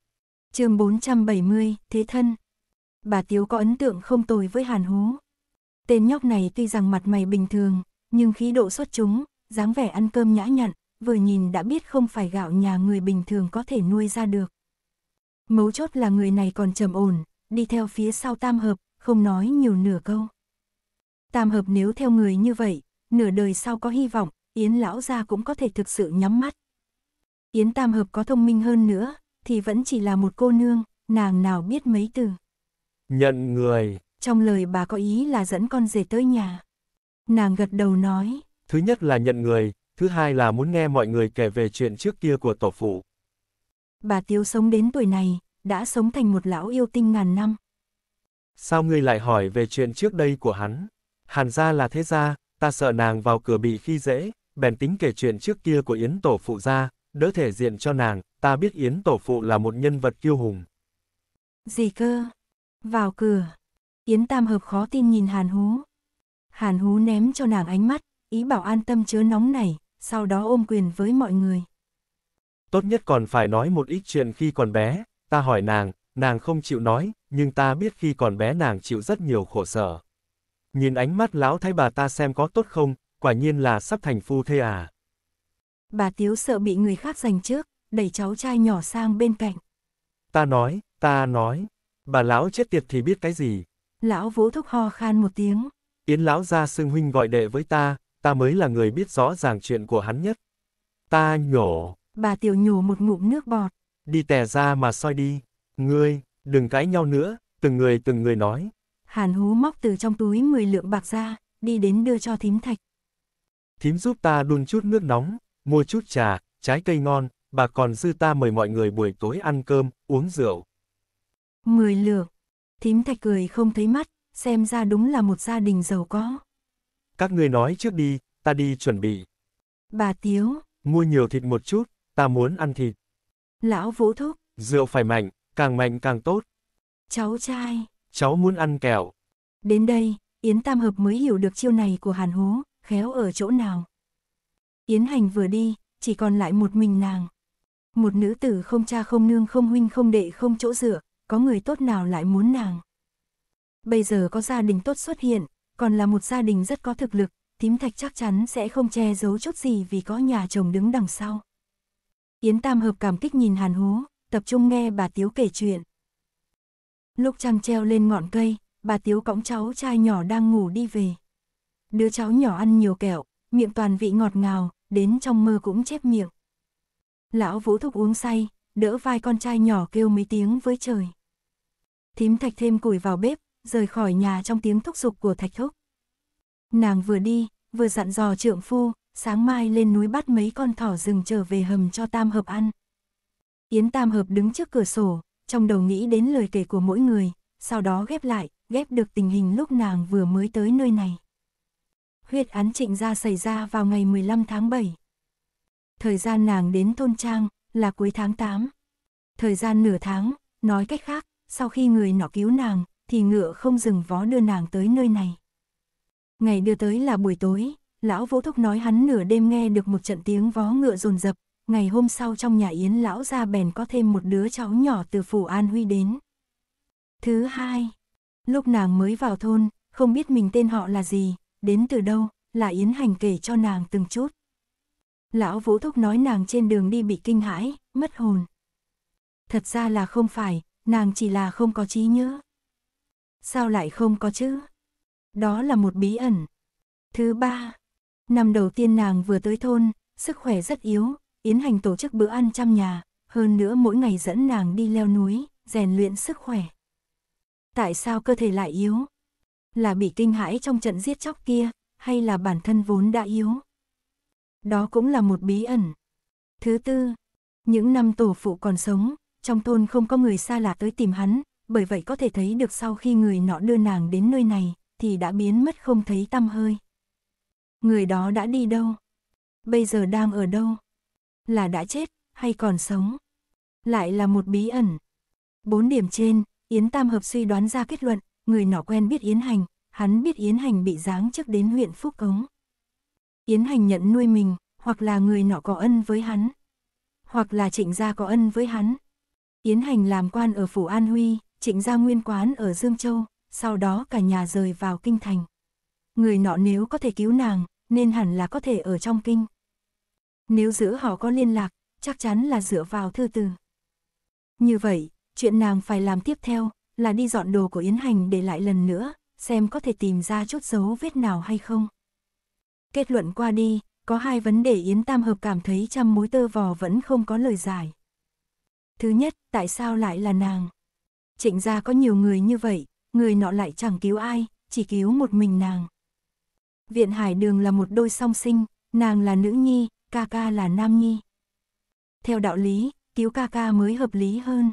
chương 470, Thế Thân Bà Tiếu có ấn tượng không tồi với Hàn Hú. Tên nhóc này tuy rằng mặt mày bình thường, nhưng khí độ xuất chúng, dáng vẻ ăn cơm nhã nhặn, vừa nhìn đã biết không phải gạo nhà người bình thường có thể nuôi ra được. Mấu chốt là người này còn trầm ổn, đi theo phía sau tam hợp, không nói nhiều nửa câu. Tam hợp nếu theo người như vậy, nửa đời sau có hy vọng, Yến lão gia cũng có thể thực sự nhắm mắt. Yến Tam Hợp có thông minh hơn nữa, thì vẫn chỉ là một cô nương, nàng nào biết mấy từ. Nhận người. Trong lời bà có ý là dẫn con rể tới nhà. Nàng gật đầu nói. Thứ nhất là nhận người, thứ hai là muốn nghe mọi người kể về chuyện trước kia của tổ phụ. Bà Tiếu sống đến tuổi này, đã sống thành một lão yêu tinh ngàn năm. Sao ngươi lại hỏi về chuyện trước đây của hắn? Hàn gia là thế gia, ta sợ nàng vào cửa bị khi dễ, bèn tính kể chuyện trước kia của Yến tổ phụ ra đỡ thể diện cho nàng, ta biết Yến Tổ Phụ là một nhân vật kiêu hùng. Gì cơ? Vào cửa. Yến Tam Hợp khó tin nhìn Hàn Hú. Hàn Hú ném cho nàng ánh mắt, ý bảo an tâm chớ nóng này, sau đó ôm quyền với mọi người. Tốt nhất còn phải nói một ít chuyện khi còn bé, ta hỏi nàng, nàng không chịu nói, nhưng ta biết khi còn bé nàng chịu rất nhiều khổ sở. Nhìn ánh mắt lão thái bà ta xem có tốt không, quả nhiên là sắp thành phu thê à. Bà Tiếu sợ bị người khác giành trước, đẩy cháu trai nhỏ sang bên cạnh. Ta nói, ta nói, bà lão chết tiệt thì biết cái gì. Lão Vũ Thúc ho khan một tiếng. Yến lão ra xưng huynh gọi đệ với ta, ta mới là người biết rõ ràng chuyện của hắn nhất. Ta nhổ. Bà Tiểu nhổ một ngụm nước bọt. Đi tè ra mà soi đi. Ngươi, đừng cãi nhau nữa, từng người từng người nói. Hàn hú móc từ trong túi 10 lượng bạc ra, đi đến đưa cho thím thạch. Thím giúp ta đun chút nước nóng, mua chút trà, trái cây ngon, bà còn dư ta mời mọi người buổi tối ăn cơm, uống rượu. Mười lượt. Thím Thạch cười không thấy mắt, xem ra đúng là một gia đình giàu có. Các ngươi nói trước đi, ta đi chuẩn bị. Bà Tiếu. Mua nhiều thịt một chút, ta muốn ăn thịt. Lão Vũ Thúc. Rượu phải mạnh, càng mạnh càng tốt. Cháu trai. Cháu muốn ăn kẹo. Đến đây, Yến Tam Hợp mới hiểu được chiêu này của Hàn Hố, khéo ở chỗ nào. Yến Hành vừa đi, chỉ còn lại một mình nàng. Một nữ tử không cha không nương không huynh không đệ không chỗ dựa, có người tốt nào lại muốn nàng. Bây giờ có gia đình tốt xuất hiện, còn là một gia đình rất có thực lực, tím thạch chắc chắn sẽ không che giấu chút gì vì có nhà chồng đứng đằng sau. Yến Tam Hợp cảm kích nhìn Hàn Hú, tập trung nghe bà Tiếu kể chuyện. Lúc trăng treo lên ngọn cây, bà Tiếu cõng cháu trai nhỏ đang ngủ đi về. Đứa cháu nhỏ ăn nhiều kẹo, miệng toàn vị ngọt ngào, đến trong mơ cũng chép miệng. Lão Vũ Thúc uống say, đỡ vai con trai nhỏ kêu mấy tiếng với trời. Thím Thạch thêm củi vào bếp, rời khỏi nhà trong tiếng thúc giục của Thạch Thúc. Nàng vừa đi, vừa dặn dò trượng phu, sáng mai lên núi bắt mấy con thỏ rừng trở về hầm cho Tam Hợp ăn. Yến Tam Hợp đứng trước cửa sổ, trong đầu nghĩ đến lời kể của mỗi người, sau đó ghép lại, ghép được tình hình lúc nàng vừa mới tới nơi này huyết án trịnh gia xảy ra vào ngày 15 tháng 7. Thời gian nàng đến thôn Trang là cuối tháng 8. Thời gian nửa tháng, nói cách khác, sau khi người nọ cứu nàng, thì ngựa không dừng vó đưa nàng tới nơi này. Ngày đưa tới là buổi tối, lão Vũ Thúc nói hắn nửa đêm nghe được một trận tiếng vó ngựa rồn rập, ngày hôm sau trong nhà Yến lão ra bèn có thêm một đứa cháu nhỏ từ phủ An Huy đến. Thứ hai, lúc nàng mới vào thôn, không biết mình tên họ là gì, đến từ đâu, là Yến Hành kể cho nàng từng chút. Lão Vũ Thúc nói nàng trên đường đi bị kinh hãi, mất hồn. Thật ra là không phải, nàng chỉ là không có trí nhớ. Sao lại không có chứ? Đó là một bí ẩn. Thứ ba, năm đầu tiên nàng vừa tới thôn, sức khỏe rất yếu, Yến Hành tổ chức bữa ăn trong nhà, hơn nữa mỗi ngày dẫn nàng đi leo núi, rèn luyện sức khỏe. Tại sao cơ thể lại yếu, là bị kinh hãi trong trận giết chóc kia, hay là bản thân vốn đã yếu. Đó cũng là một bí ẩn. Thứ tư, những năm tổ phụ còn sống, trong thôn không có người xa lạ tới tìm hắn, bởi vậy có thể thấy được sau khi người nọ đưa nàng đến nơi này, thì đã biến mất không thấy tăm hơi. Người đó đã đi đâu? Bây giờ đang ở đâu? Là đã chết, hay còn sống? Lại là một bí ẩn. Bốn điểm trên, Yến Tam Hợp suy đoán ra kết luận, người nọ quen biết Yến Hành, hắn biết Yến Hành bị giáng chức đến huyện Phúc Cống. Yến Hành nhận nuôi mình, hoặc là người nọ có ân với hắn, hoặc là trịnh gia có ân với hắn. Yến Hành làm quan ở Phủ An Huy, trịnh gia nguyên quán ở Dương Châu, sau đó cả nhà rời vào kinh thành. Người nọ nếu có thể cứu nàng, nên hẳn là có thể ở trong kinh. Nếu giữa họ có liên lạc, chắc chắn là dựa vào thư từ. Như vậy, chuyện nàng phải làm tiếp theo là đi dọn đồ của Yến Hành để lại lần nữa, xem có thể tìm ra chút dấu vết nào hay không. Kết luận qua đi, có hai vấn đề Yến Tam Hợp cảm thấy trăm mối tơ vò vẫn không có lời giải. Thứ nhất, tại sao lại là nàng? Trịnh gia có nhiều người như vậy, người nọ lại chẳng cứu ai, chỉ cứu một mình nàng. Viện Hải Đường là một đôi song sinh, nàng là nữ nhi, ca ca là nam nhi. Theo đạo lý, cứu ca ca mới hợp lý hơn.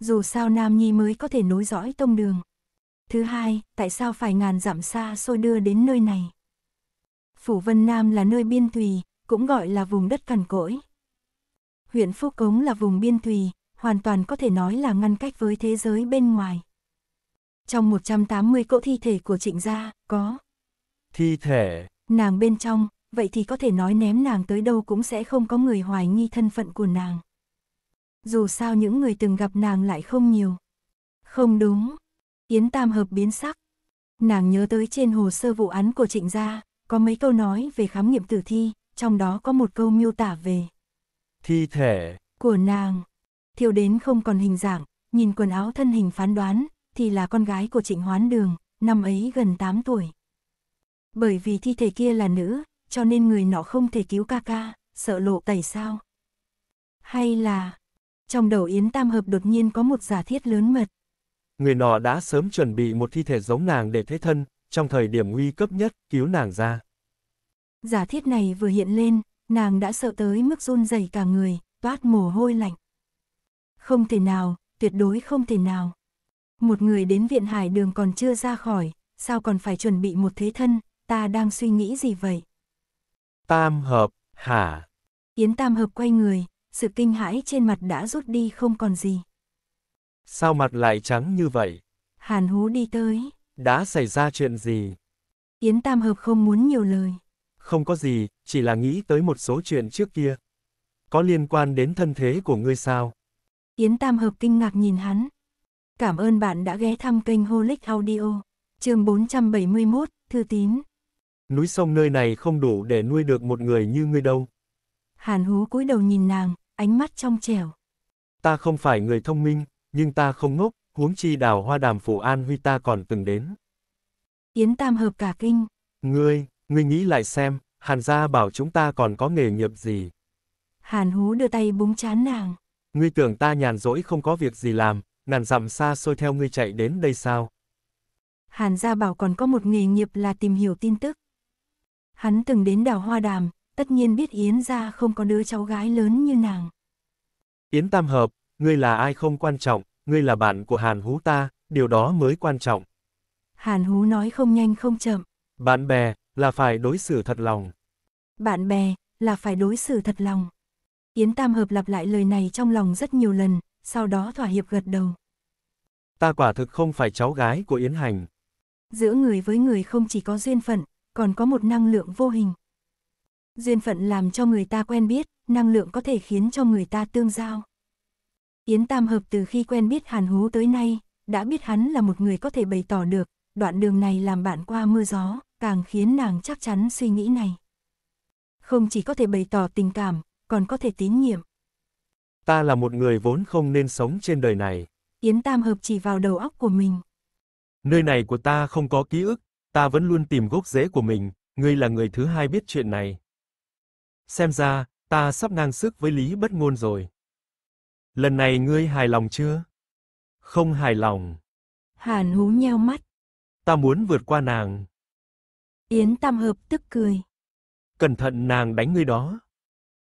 Dù sao Nam Nhi mới có thể nối dõi tông đường. Thứ hai, tại sao phải ngàn dặm xa xôi đưa đến nơi này? Phủ Vân Nam là nơi biên thùy, cũng gọi là vùng đất cằn cỗi. Huyện Phúc Cống là vùng biên thùy, hoàn toàn có thể nói là ngăn cách với thế giới bên ngoài. Trong 180 cỗ thi thể của trịnh gia, có thi thể, nàng bên trong, vậy thì có thể nói ném nàng tới đâu cũng sẽ không có người hoài nghi thân phận của nàng dù sao những người từng gặp nàng lại không nhiều. Không đúng, Yến Tam Hợp biến sắc. Nàng nhớ tới trên hồ sơ vụ án của trịnh gia, có mấy câu nói về khám nghiệm tử thi, trong đó có một câu miêu tả về thi thể của nàng. Thiêu đến không còn hình dạng, nhìn quần áo thân hình phán đoán, thì là con gái của trịnh hoán đường, năm ấy gần 8 tuổi. Bởi vì thi thể kia là nữ, cho nên người nọ không thể cứu ca ca, sợ lộ tẩy sao. Hay là, trong đầu Yến Tam Hợp đột nhiên có một giả thiết lớn mật. Người nọ đã sớm chuẩn bị một thi thể giống nàng để thế thân, trong thời điểm nguy cấp nhất, cứu nàng ra. Giả thiết này vừa hiện lên, nàng đã sợ tới mức run rẩy cả người, toát mồ hôi lạnh. Không thể nào, tuyệt đối không thể nào. Một người đến viện hải đường còn chưa ra khỏi, sao còn phải chuẩn bị một thế thân, ta đang suy nghĩ gì vậy? Tam hợp, hả? Yến Tam hợp quay người, sự kinh hãi trên mặt đã rút đi không còn gì. Sao mặt lại trắng như vậy? Hàn hú đi tới. Đã xảy ra chuyện gì? Yến Tam Hợp không muốn nhiều lời. Không có gì, chỉ là nghĩ tới một số chuyện trước kia. Có liên quan đến thân thế của ngươi sao? Yến Tam Hợp kinh ngạc nhìn hắn. Cảm ơn bạn đã ghé thăm kênh Holic Audio. chương 471, Thư Tín. Núi sông nơi này không đủ để nuôi được một người như ngươi đâu. Hàn hú cúi đầu nhìn nàng, ánh mắt trong trẻo. Ta không phải người thông minh, nhưng ta không ngốc, huống chi đào hoa đàm phủ An Huy ta còn từng đến. Yến Tam hợp cả kinh. Ngươi, ngươi nghĩ lại xem, Hàn gia bảo chúng ta còn có nghề nghiệp gì. Hàn hú đưa tay búng chán nàng. Ngươi tưởng ta nhàn rỗi không có việc gì làm, ngàn dặm xa xôi theo ngươi chạy đến đây sao? Hàn gia bảo còn có một nghề nghiệp là tìm hiểu tin tức. Hắn từng đến đảo Hoa Đàm, tất nhiên biết Yến ra không có đứa cháu gái lớn như nàng. Yến Tam Hợp, ngươi là ai không quan trọng, ngươi là bạn của Hàn Hú ta, điều đó mới quan trọng. Hàn Hú nói không nhanh không chậm. Bạn bè, là phải đối xử thật lòng. Bạn bè, là phải đối xử thật lòng. Yến Tam Hợp lặp lại lời này trong lòng rất nhiều lần, sau đó thỏa hiệp gật đầu. Ta quả thực không phải cháu gái của Yến Hành. Giữa người với người không chỉ có duyên phận, còn có một năng lượng vô hình. Duyên phận làm cho người ta quen biết, năng lượng có thể khiến cho người ta tương giao. Yến Tam Hợp từ khi quen biết Hàn Hú tới nay, đã biết hắn là một người có thể bày tỏ được, đoạn đường này làm bạn qua mưa gió, càng khiến nàng chắc chắn suy nghĩ này. Không chỉ có thể bày tỏ tình cảm, còn có thể tín nhiệm. Ta là một người vốn không nên sống trên đời này. Yến Tam Hợp chỉ vào đầu óc của mình. Nơi này của ta không có ký ức, ta vẫn luôn tìm gốc rễ của mình, ngươi là người thứ hai biết chuyện này. Xem ra, ta sắp ngang sức với Lý Bất Ngôn rồi. Lần này ngươi hài lòng chưa? Không hài lòng. Hàn hú nheo mắt. Ta muốn vượt qua nàng. Yến Tam Hợp tức cười. Cẩn thận nàng đánh ngươi đó.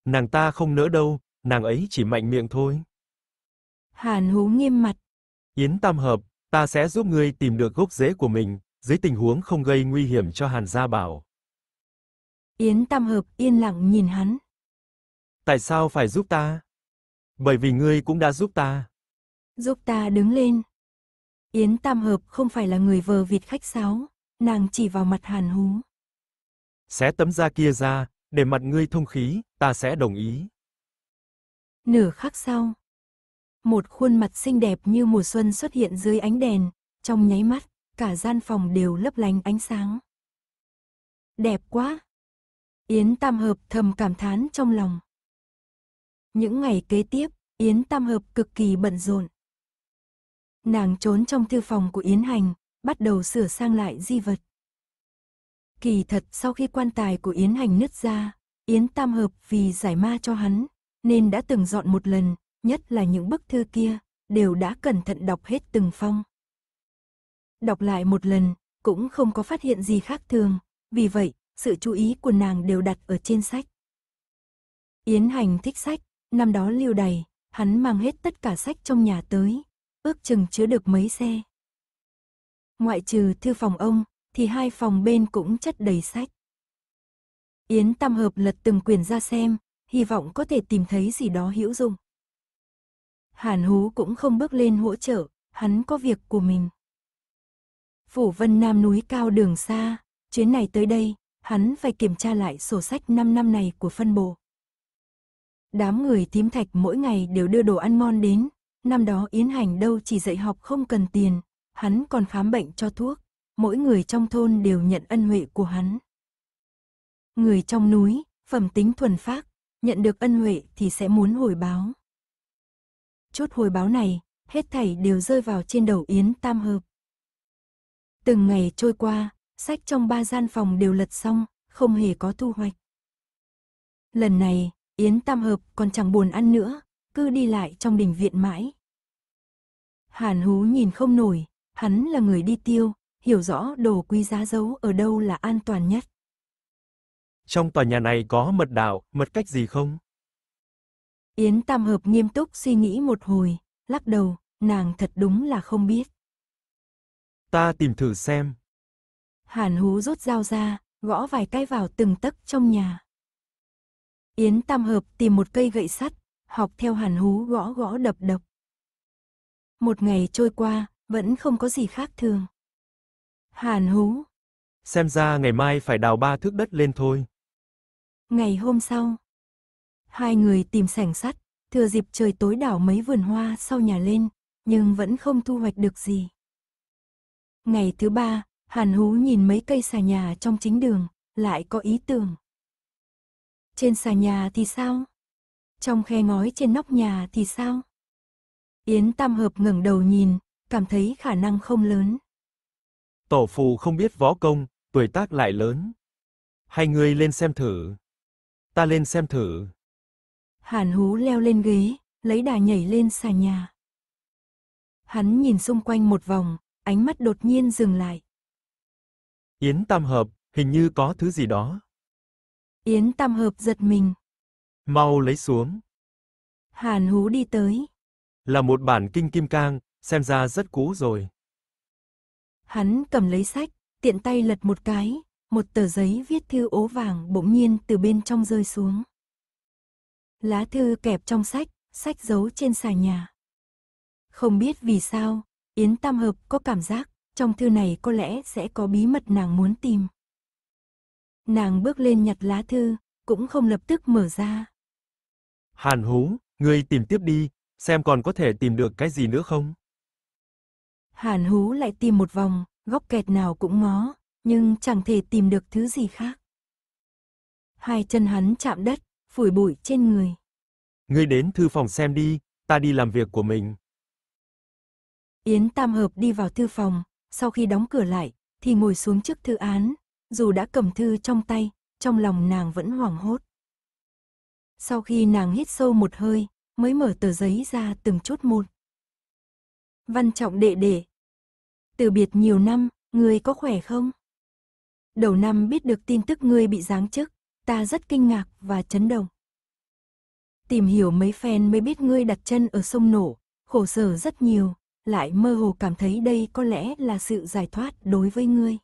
Nàng ta không nỡ đâu, nàng ấy chỉ mạnh miệng thôi. Hàn hú nghiêm mặt. Yến Tam Hợp, ta sẽ giúp ngươi tìm được gốc rễ của mình, dưới tình huống không gây nguy hiểm cho Hàn Gia Bảo. Yến Tam Hợp yên lặng nhìn hắn. Tại sao phải giúp ta? Bởi vì ngươi cũng đã giúp ta. Giúp ta đứng lên. Yến Tam Hợp không phải là người vờ vịt khách sáo, nàng chỉ vào mặt Hàn Hú. Xé tấm da kia ra, để mặt ngươi thông khí, ta sẽ đồng ý. Nửa khắc sau, một khuôn mặt xinh đẹp như mùa xuân xuất hiện dưới ánh đèn, trong nháy mắt, cả gian phòng đều lấp lánh ánh sáng. Đẹp quá, Yến Tam Hợp thầm cảm thán trong lòng. Những ngày kế tiếp, Yến Tam Hợp cực kỳ bận rộn. Nàng trốn trong thư phòng của Yến Hành, bắt đầu sửa sang lại di vật. Kỳ thật sau khi quan tài của Yến Hành nứt ra, Yến Tam Hợp vì giải ma cho hắn, nên đã từng dọn một lần, nhất là những bức thư kia, đều đã cẩn thận đọc hết từng phong. Đọc lại một lần, cũng không có phát hiện gì khác thường, vì vậy sự chú ý của nàng đều đặt ở trên sách. Yến Hành thích sách, năm đó lưu đầy, hắn mang hết tất cả sách trong nhà tới, ước chừng chứa được mấy xe. Ngoại trừ thư phòng ông, thì hai phòng bên cũng chất đầy sách. Yến Tam Hợp lật từng quyển ra xem, hy vọng có thể tìm thấy gì đó hữu dụng. Hàn Hú cũng không bước lên hỗ trợ, hắn có việc của mình. Phủ Vân Nam núi cao đường xa, chuyến này tới đây, hắn phải kiểm tra lại sổ sách 5 năm này của phân bộ. Đám người tím thạch mỗi ngày đều đưa đồ ăn ngon đến, năm đó Yến Hành đâu chỉ dạy học không cần tiền, hắn còn khám bệnh cho thuốc, mỗi người trong thôn đều nhận ân huệ của hắn. Người trong núi, phẩm tính thuần phác, nhận được ân huệ thì sẽ muốn hồi báo. Chút hồi báo này, hết thảy đều rơi vào trên đầu Yến Tam Hợp. Từng ngày trôi qua, sách trong ba gian phòng đều lật xong, không hề có thu hoạch. Lần này, Yến Tam Hợp còn chẳng buồn ăn nữa, cứ đi lại trong đình viện mãi. Hàn Hú nhìn không nổi, hắn là người đi tiêu, hiểu rõ đồ quý giá giấu ở đâu là an toàn nhất. Trong tòa nhà này có mật đạo, mật cách gì không? Yến Tam Hợp nghiêm túc suy nghĩ một hồi, lắc đầu, nàng thật đúng là không biết. Ta tìm thử xem, Hàn hú rút dao ra, gõ vài cái vào từng tấc trong nhà. Yến Tam Hợp tìm một cây gậy sắt, học theo Hàn hú gõ gõ đập đập. Một ngày trôi qua, vẫn không có gì khác thường. Hàn hú. Xem ra ngày mai phải đào ba thước đất lên thôi. Ngày hôm sau, hai người tìm sảnh sắt, thừa dịp trời tối đảo mấy vườn hoa sau nhà lên, nhưng vẫn không thu hoạch được gì. Ngày thứ ba, Hàn hú nhìn mấy cây xà nhà trong chính đường, lại có ý tưởng. Trên xà nhà thì sao? Trong khe ngói trên nóc nhà thì sao? Yến Tam Hợp ngẩng đầu nhìn, cảm thấy khả năng không lớn. Tổ phụ không biết võ công, tuổi tác lại lớn. Hai người lên xem thử. Ta lên xem thử. Hàn hú leo lên ghế, lấy đà nhảy lên xà nhà. Hắn nhìn xung quanh một vòng, ánh mắt đột nhiên dừng lại. Yến Tam Hợp, hình như có thứ gì đó. Yến Tam Hợp giật mình. Mau lấy xuống. Hàn Hú đi tới. Là một bản kinh kim cang, xem ra rất cũ rồi. Hắn cầm lấy sách, tiện tay lật một cái, một tờ giấy viết thư ố vàng bỗng nhiên từ bên trong rơi xuống. Lá thư kẹp trong sách, sách giấu trên sàn nhà. Không biết vì sao, Yến Tam Hợp có cảm giác trong thư này có lẽ sẽ có bí mật nàng muốn tìm. Nàng bước lên nhặt lá thư, cũng không lập tức mở ra. Hàn hú, ngươi tìm tiếp đi, xem còn có thể tìm được cái gì nữa không? Hàn hú lại tìm một vòng, góc kẹt nào cũng ngó, nhưng chẳng thể tìm được thứ gì khác. Hai chân hắn chạm đất, phủi bụi trên người. Ngươi đến thư phòng xem đi, ta đi làm việc của mình. Yến Tam Hợp đi vào thư phòng, sau khi đóng cửa lại, thì ngồi xuống trước thư án, dù đã cầm thư trong tay, trong lòng nàng vẫn hoảng hốt. Sau khi nàng hít sâu một hơi, mới mở tờ giấy ra từng chút một. Văn trọng đệ đệ. Từ biệt nhiều năm, ngươi có khỏe không? Đầu năm biết được tin tức ngươi bị giáng chức, ta rất kinh ngạc và chấn động. Tìm hiểu mấy phen mới biết ngươi đặt chân ở sông nổ, khổ sở rất nhiều, lại mơ hồ cảm thấy đây có lẽ là sự giải thoát đối với ngươi.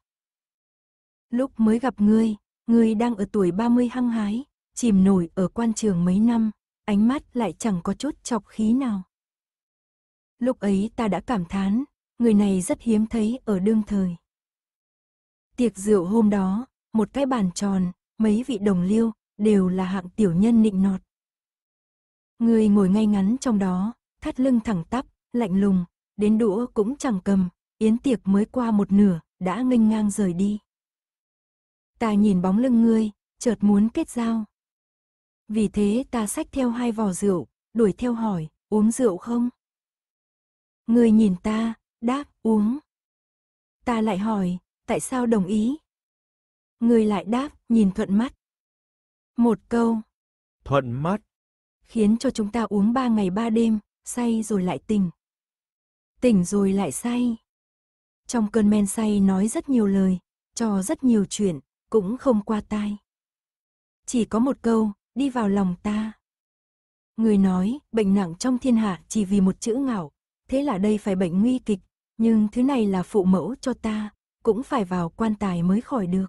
Lúc mới gặp ngươi, ngươi đang ở tuổi 30 hăng hái, chìm nổi ở quan trường mấy năm, ánh mắt lại chẳng có chút chọc khí nào. Lúc ấy ta đã cảm thán, người này rất hiếm thấy ở đương thời. Tiệc rượu hôm đó, một cái bàn tròn, mấy vị đồng liêu, đều là hạng tiểu nhân nịnh nọt. Người ngồi ngay ngắn trong đó, thắt lưng thẳng tắp, lạnh lùng, đến đũa cũng chẳng cầm, yến tiệc mới qua một nửa, đã nghênh ngang rời đi. Ta nhìn bóng lưng ngươi, chợt muốn kết giao. Vì thế ta xách theo hai vò rượu, đuổi theo hỏi, uống rượu không? Ngươi nhìn ta, đáp, uống. Ta lại hỏi, tại sao đồng ý? Ngươi lại đáp, nhìn thuận mắt. Một câu. Thuận mắt. Khiến cho chúng ta uống ba ngày ba đêm, say rồi lại tình. Tỉnh rồi lại say. Trong cơn men say nói rất nhiều lời, cho rất nhiều chuyện, cũng không qua tai. Chỉ có một câu, đi vào lòng ta. Người nói, bệnh nặng trong thiên hạ chỉ vì một chữ ngạo, thế là đây phải bệnh nguy kịch, nhưng thứ này là phụ mẫu cho ta, cũng phải vào quan tài mới khỏi được.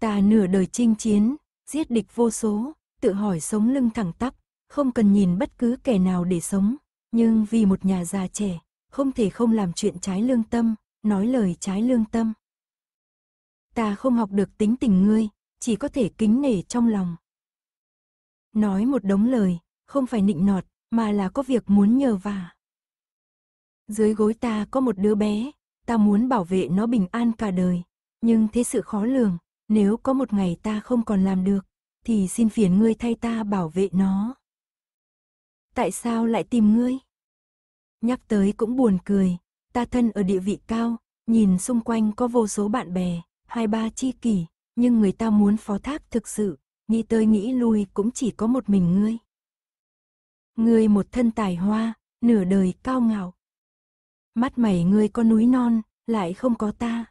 Ta nửa đời chinh chiến, giết địch vô số, tự hỏi sống lưng thẳng tắp, không cần nhìn bất cứ kẻ nào để sống, nhưng vì một nhà già trẻ, không thể không làm chuyện trái lương tâm, nói lời trái lương tâm. Ta không học được tính tình ngươi, chỉ có thể kính nể trong lòng. Nói một đống lời, không phải nịnh nọt, mà là có việc muốn nhờ vả. Dưới gối ta có một đứa bé, ta muốn bảo vệ nó bình an cả đời, nhưng thế sự khó lường, nếu có một ngày ta không còn làm được, thì xin phiền ngươi thay ta bảo vệ nó tại sao lại tìm ngươi? Nhắc tới cũng buồn cười, ta thân ở địa vị cao, nhìn xung quanh có vô số bạn bè, hai ba chi kỷ, nhưng người ta muốn phó thác thực sự, nghĩ tới nghĩ lui cũng chỉ có một mình ngươi. Ngươi một thân tài hoa, nửa đời cao ngạo. Mắt mày ngươi có núi non, lại không có ta.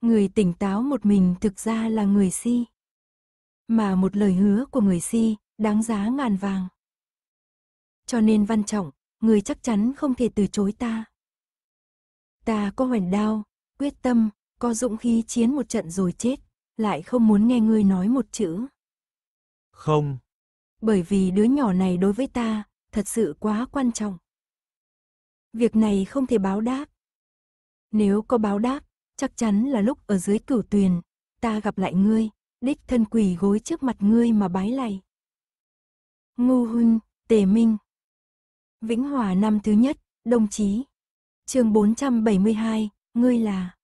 Người tỉnh táo một mình thực ra là người si. Mà một lời hứa của người si, đáng giá ngàn vàng. Cho nên Văn Trọng, người chắc chắn không thể từ chối ta. Ta có hoành đao, quyết tâm, có dũng khí chiến một trận rồi chết, lại không muốn nghe ngươi nói một chữ. Không. Bởi vì đứa nhỏ này đối với ta, thật sự quá quan trọng. Việc này không thể báo đáp. Nếu có báo đáp, chắc chắn là lúc ở dưới cửu tuyền, ta gặp lại ngươi, đích thân quỳ gối trước mặt ngươi mà bái lạy. Ngu Hun, Tề Minh, Vĩnh Hòa năm thứ nhất, đồng chí. chương 472, ngươi là.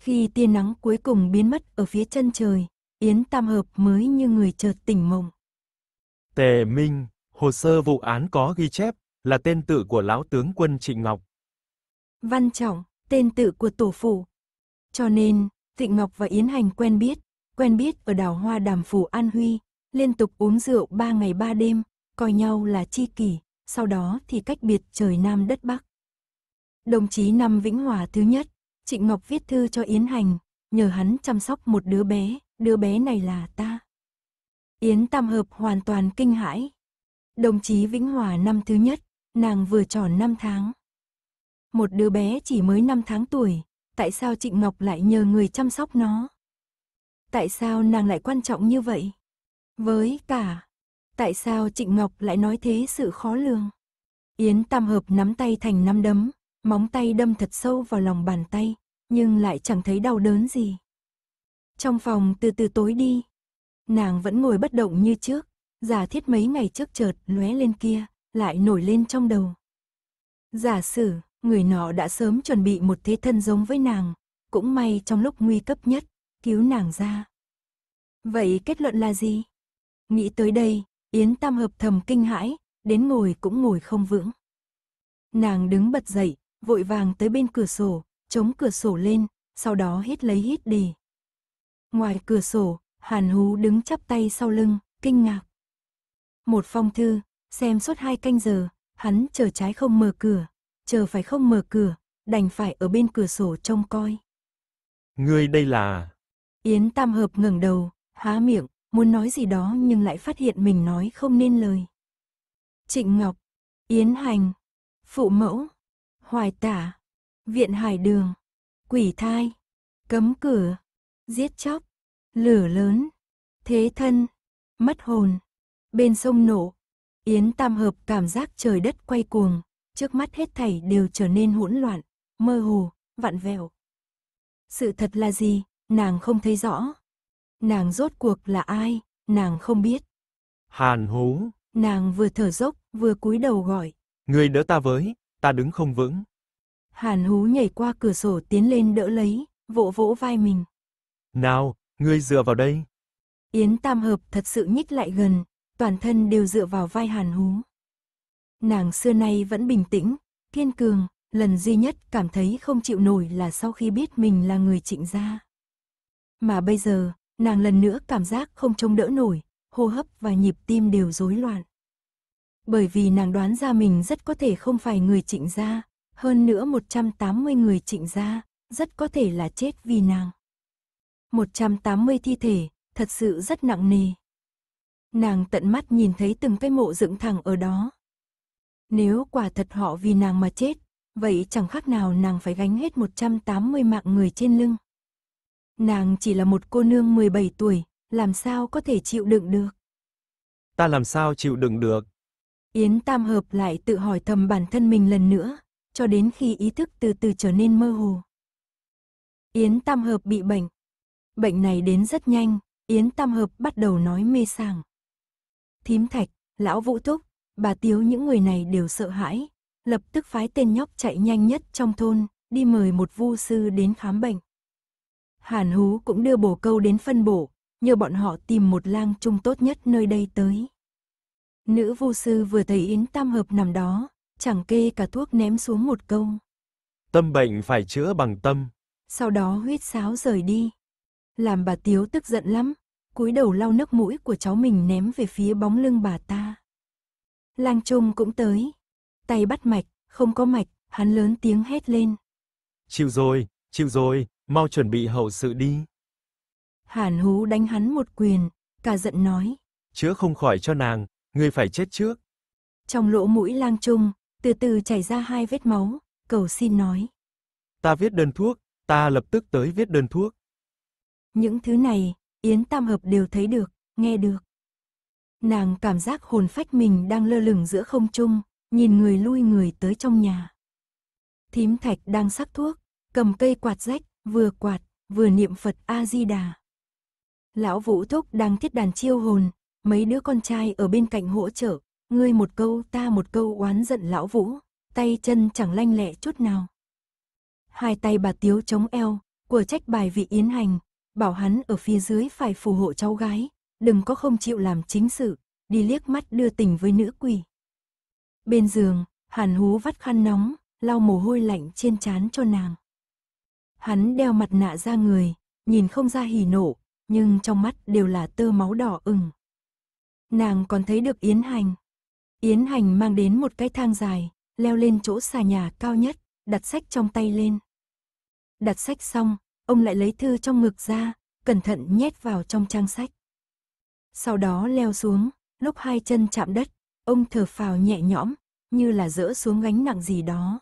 Khi tia nắng cuối cùng biến mất ở phía chân trời, Yến Tam Hợp mới như người chợt tỉnh mộng. Tề Minh, hồ sơ vụ án có ghi chép là tên tự của lão tướng quân Trịnh Ngọc. Văn Trọng, tên tự của tổ phụ. Cho nên, Trịnh Ngọc và Yến Hành quen biết, quen biết ở đảo Hoa Đàm Phủ An Huy, liên tục uống rượu ba ngày ba đêm, coi nhau là chi kỷ, sau đó thì cách biệt trời Nam đất Bắc. Đồng chí năm Vĩnh Hòa thứ nhất, Trịnh Ngọc viết thư cho Yến Hành, nhờ hắn chăm sóc một đứa bé, đứa bé này là ta. Yến Tam Hợp hoàn toàn kinh hãi. Đồng chí Vĩnh Hòa năm thứ nhất, nàng vừa tròn 5 tháng. Một đứa bé chỉ mới 5 tháng tuổi, tại sao Trịnh Ngọc lại nhờ người chăm sóc nó? Tại sao nàng lại quan trọng như vậy? Với cả Tại sao Trịnh Ngọc lại nói thế sự khó lường? Yến Tam Hợp nắm tay thành nắm đấm, móng tay đâm thật sâu vào lòng bàn tay, nhưng lại chẳng thấy đau đớn gì. Trong phòng từ từ tối đi, nàng vẫn ngồi bất động như trước, giả thiết mấy ngày trước chợt lóe lên kia, lại nổi lên trong đầu. Giả sử, người nọ đã sớm chuẩn bị một thế thân giống với nàng, cũng may trong lúc nguy cấp nhất, cứu nàng ra. Vậy kết luận là gì? Nghĩ tới đây, Yến Tam Hợp thầm kinh hãi, đến ngồi cũng ngồi không vững. Nàng đứng bật dậy, vội vàng tới bên cửa sổ, chống cửa sổ lên, sau đó hít lấy hít đi. Ngoài cửa sổ, Hàn Hú đứng chắp tay sau lưng, kinh ngạc. Một phong thư, xem suốt hai canh giờ, hắn chờ trái không mở cửa, chờ phải không mở cửa, đành phải ở bên cửa sổ trông coi. Người đây là... Yến Tam Hợp ngẩng đầu, há miệng, muốn nói gì đó nhưng lại phát hiện mình nói không nên lời. Trịnh Ngọc, Yến Hành, Phụ Mẫu, Hoài Tả, Viện Hải Đường, Quỷ Thai, Cấm Cửa, Giết Chóc, Lửa Lớn, Thế Thân, Mất Hồn, Bên Sông nổ, Yến Tam Hợp cảm giác trời đất quay cuồng, trước mắt hết thảy đều trở nên hỗn loạn, mơ hồ, vặn vẹo. Sự thật là gì, nàng không thấy rõ, Nàng rốt cuộc là ai, nàng không biết. Hàn hú. Nàng vừa thở dốc, vừa cúi đầu gọi. Người đỡ ta với, ta đứng không vững. Hàn hú nhảy qua cửa sổ tiến lên đỡ lấy, vỗ vỗ vai mình. Nào, ngươi dựa vào đây. Yến Tam Hợp thật sự nhích lại gần, toàn thân đều dựa vào vai Hàn hú. Nàng xưa nay vẫn bình tĩnh, kiên cường, lần duy nhất cảm thấy không chịu nổi là sau khi biết mình là người trịnh gia. Mà bây giờ, Nàng lần nữa cảm giác không trông đỡ nổi, hô hấp và nhịp tim đều rối loạn. Bởi vì nàng đoán ra mình rất có thể không phải người trịnh gia, hơn nữa 180 người trịnh gia, rất có thể là chết vì nàng. 180 thi thể, thật sự rất nặng nề. Nàng tận mắt nhìn thấy từng cái mộ dựng thẳng ở đó. Nếu quả thật họ vì nàng mà chết, vậy chẳng khác nào nàng phải gánh hết 180 mạng người trên lưng. Nàng chỉ là một cô nương 17 tuổi, làm sao có thể chịu đựng được? Ta làm sao chịu đựng được? Yến Tam Hợp lại tự hỏi thầm bản thân mình lần nữa, cho đến khi ý thức từ từ trở nên mơ hồ. Yến Tam Hợp bị bệnh. Bệnh này đến rất nhanh, Yến Tam Hợp bắt đầu nói mê sảng. Thím Thạch, Lão Vũ Thúc, bà Tiếu những người này đều sợ hãi, lập tức phái tên nhóc chạy nhanh nhất trong thôn, đi mời một vu sư đến khám bệnh. Hàn Hú cũng đưa bổ câu đến phân bổ, nhờ bọn họ tìm một lang trung tốt nhất nơi đây tới. Nữ vô sư vừa thấy Yến Tam Hợp nằm đó, chẳng kê cả thuốc ném xuống một câu. Tâm bệnh phải chữa bằng tâm. Sau đó huyết sáo rời đi. Làm bà Tiếu tức giận lắm, cúi đầu lau nước mũi của cháu mình ném về phía bóng lưng bà ta. Lang Trung cũng tới, tay bắt mạch, không có mạch, hắn lớn tiếng hét lên. Chịu rồi, chịu rồi, mau chuẩn bị hậu sự đi. Hàn hú đánh hắn một quyền, cả giận nói. Chữa không khỏi cho nàng, ngươi phải chết trước. Trong lỗ mũi lang trung, từ từ chảy ra hai vết máu, cầu xin nói. Ta viết đơn thuốc, ta lập tức tới viết đơn thuốc. Những thứ này, Yến Tam Hợp đều thấy được, nghe được. Nàng cảm giác hồn phách mình đang lơ lửng giữa không trung, nhìn người lui người tới trong nhà. Thím Thạch đang sắc thuốc, cầm cây quạt rách, vừa quạt, vừa niệm Phật A-di-đà. Lão Vũ Thúc đang thiết đàn chiêu hồn, mấy đứa con trai ở bên cạnh hỗ trợ, ngươi một câu ta một câu oán giận lão Vũ, tay chân chẳng lanh lẹ chút nào. Hai tay bà Tiếu chống eo, của trách bài vị yến hành, bảo hắn ở phía dưới phải phù hộ cháu gái, đừng có không chịu làm chính sự, đi liếc mắt đưa tình với nữ quỷ. Bên giường, Hàn Hú vắt khăn nóng, lau mồ hôi lạnh trên trán cho nàng. Hắn đeo mặt nạ ra người, nhìn không ra hỉ nộ, nhưng trong mắt đều là tơ máu đỏ ửng. Nàng còn thấy được Yến Hành. Yến Hành mang đến một cái thang dài, leo lên chỗ xà nhà cao nhất, đặt sách trong tay lên. Đặt sách xong, ông lại lấy thư trong ngực ra, cẩn thận nhét vào trong trang sách. Sau đó leo xuống, lúc hai chân chạm đất, ông thở phào nhẹ nhõm, như là dỡ xuống gánh nặng gì đó.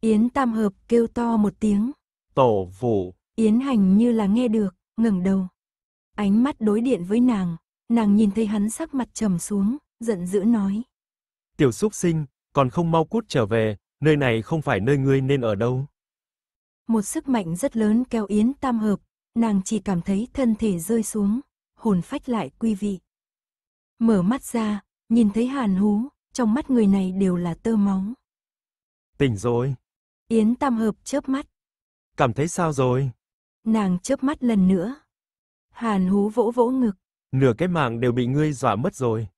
Yến Tam Hợp kêu to một tiếng tổ phủ. Yến Hành như là nghe được, ngẩng đầu. Ánh mắt đối điện với nàng, nàng nhìn thấy hắn sắc mặt trầm xuống, giận dữ nói. Tiểu xúc sinh, còn không mau cút trở về, nơi này không phải nơi ngươi nên ở đâu. Một sức mạnh rất lớn kéo Yến Tam Hợp, nàng chỉ cảm thấy thân thể rơi xuống, hồn phách lại quy vị. Mở mắt ra, nhìn thấy hàn hú, trong mắt người này đều là tơ máu. Tỉnh rồi. Yến Tam Hợp chớp mắt, Cảm thấy sao rồi? Nàng chớp mắt lần nữa. Hàn hú vỗ vỗ ngực. Nửa cái mạng đều bị ngươi dọa mất rồi.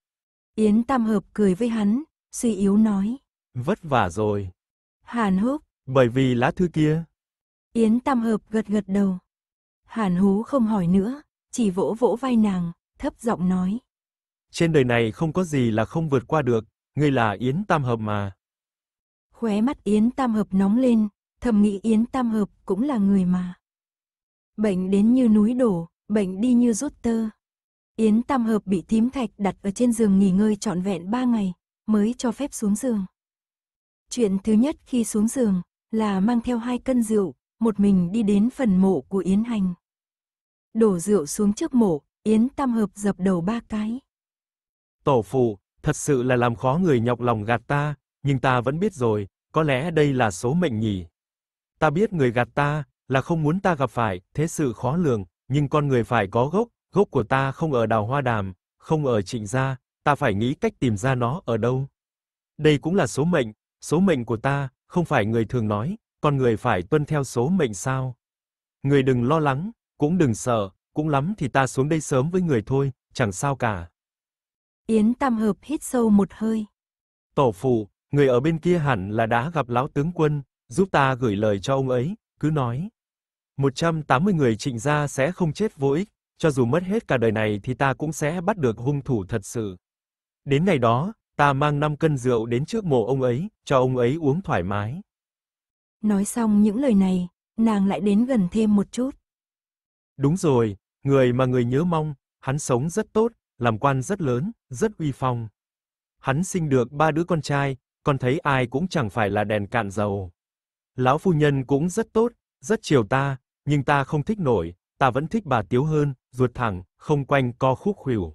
Yến Tam Hợp cười với hắn, suy yếu nói. Vất vả rồi. Hàn húc. Bởi vì lá thư kia. Yến Tam Hợp gật gật đầu. Hàn hú không hỏi nữa, chỉ vỗ vỗ vai nàng, thấp giọng nói. Trên đời này không có gì là không vượt qua được, ngươi là Yến Tam Hợp mà. Khóe mắt Yến Tam Hợp nóng lên, thầm nghĩ Yến Tam Hợp cũng là người mà. Bệnh đến như núi đổ, bệnh đi như rút tơ. Yến Tam Hợp bị thím thạch đặt ở trên giường nghỉ ngơi trọn vẹn ba ngày, mới cho phép xuống giường. Chuyện thứ nhất khi xuống giường là mang theo hai cân rượu, một mình đi đến phần mộ của Yến Hành. Đổ rượu xuống trước mộ, Yến Tam Hợp dập đầu ba cái. Tổ phụ, thật sự là làm khó người nhọc lòng gạt ta, nhưng ta vẫn biết rồi, có lẽ đây là số mệnh nhỉ. Ta biết người gạt ta, là không muốn ta gặp phải, thế sự khó lường, nhưng con người phải có gốc, gốc của ta không ở đào hoa đàm, không ở trịnh gia, ta phải nghĩ cách tìm ra nó ở đâu. Đây cũng là số mệnh, số mệnh của ta, không phải người thường nói, con người phải tuân theo số mệnh sao? Người đừng lo lắng, cũng đừng sợ, cũng lắm thì ta xuống đây sớm với người thôi, chẳng sao cả. Yến Tam Hợp hít sâu một hơi. Tổ phụ, người ở bên kia hẳn là đã gặp lão tướng quân, Giúp ta gửi lời cho ông ấy, cứ nói. 180 người trịnh gia sẽ không chết vô ích, cho dù mất hết cả đời này thì ta cũng sẽ bắt được hung thủ thật sự. Đến ngày đó, ta mang 5 cân rượu đến trước mộ ông ấy, cho ông ấy uống thoải mái. Nói xong những lời này, nàng lại đến gần thêm một chút. Đúng rồi, người mà người nhớ mong, hắn sống rất tốt, làm quan rất lớn, rất uy phong. Hắn sinh được ba đứa con trai, con thấy ai cũng chẳng phải là đèn cạn dầu. Lão phu nhân cũng rất tốt, rất chiều ta, nhưng ta không thích nổi, ta vẫn thích bà Tiếu hơn, ruột thẳng, không quanh co khúc khuỷu.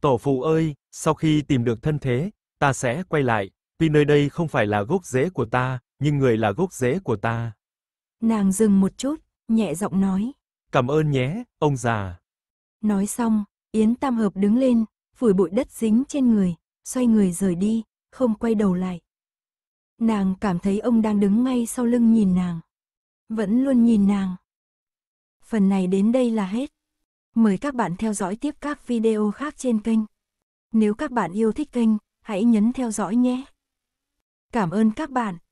Tổ phụ ơi, sau khi tìm được thân thế, ta sẽ quay lại, tuy nơi đây không phải là gốc rễ của ta, nhưng người là gốc rễ của ta. Nàng dừng một chút, nhẹ giọng nói. Cảm ơn nhé, ông già. Nói xong, Yến Tam Hợp đứng lên, phủi bụi đất dính trên người, xoay người rời đi, không quay đầu lại. Nàng cảm thấy ông đang đứng ngay sau lưng nhìn nàng. Vẫn luôn nhìn nàng. Phần này đến đây là hết. Mời các bạn theo dõi tiếp các video khác trên kênh. Nếu các bạn yêu thích kênh, hãy nhấn theo dõi nhé. Cảm ơn các bạn.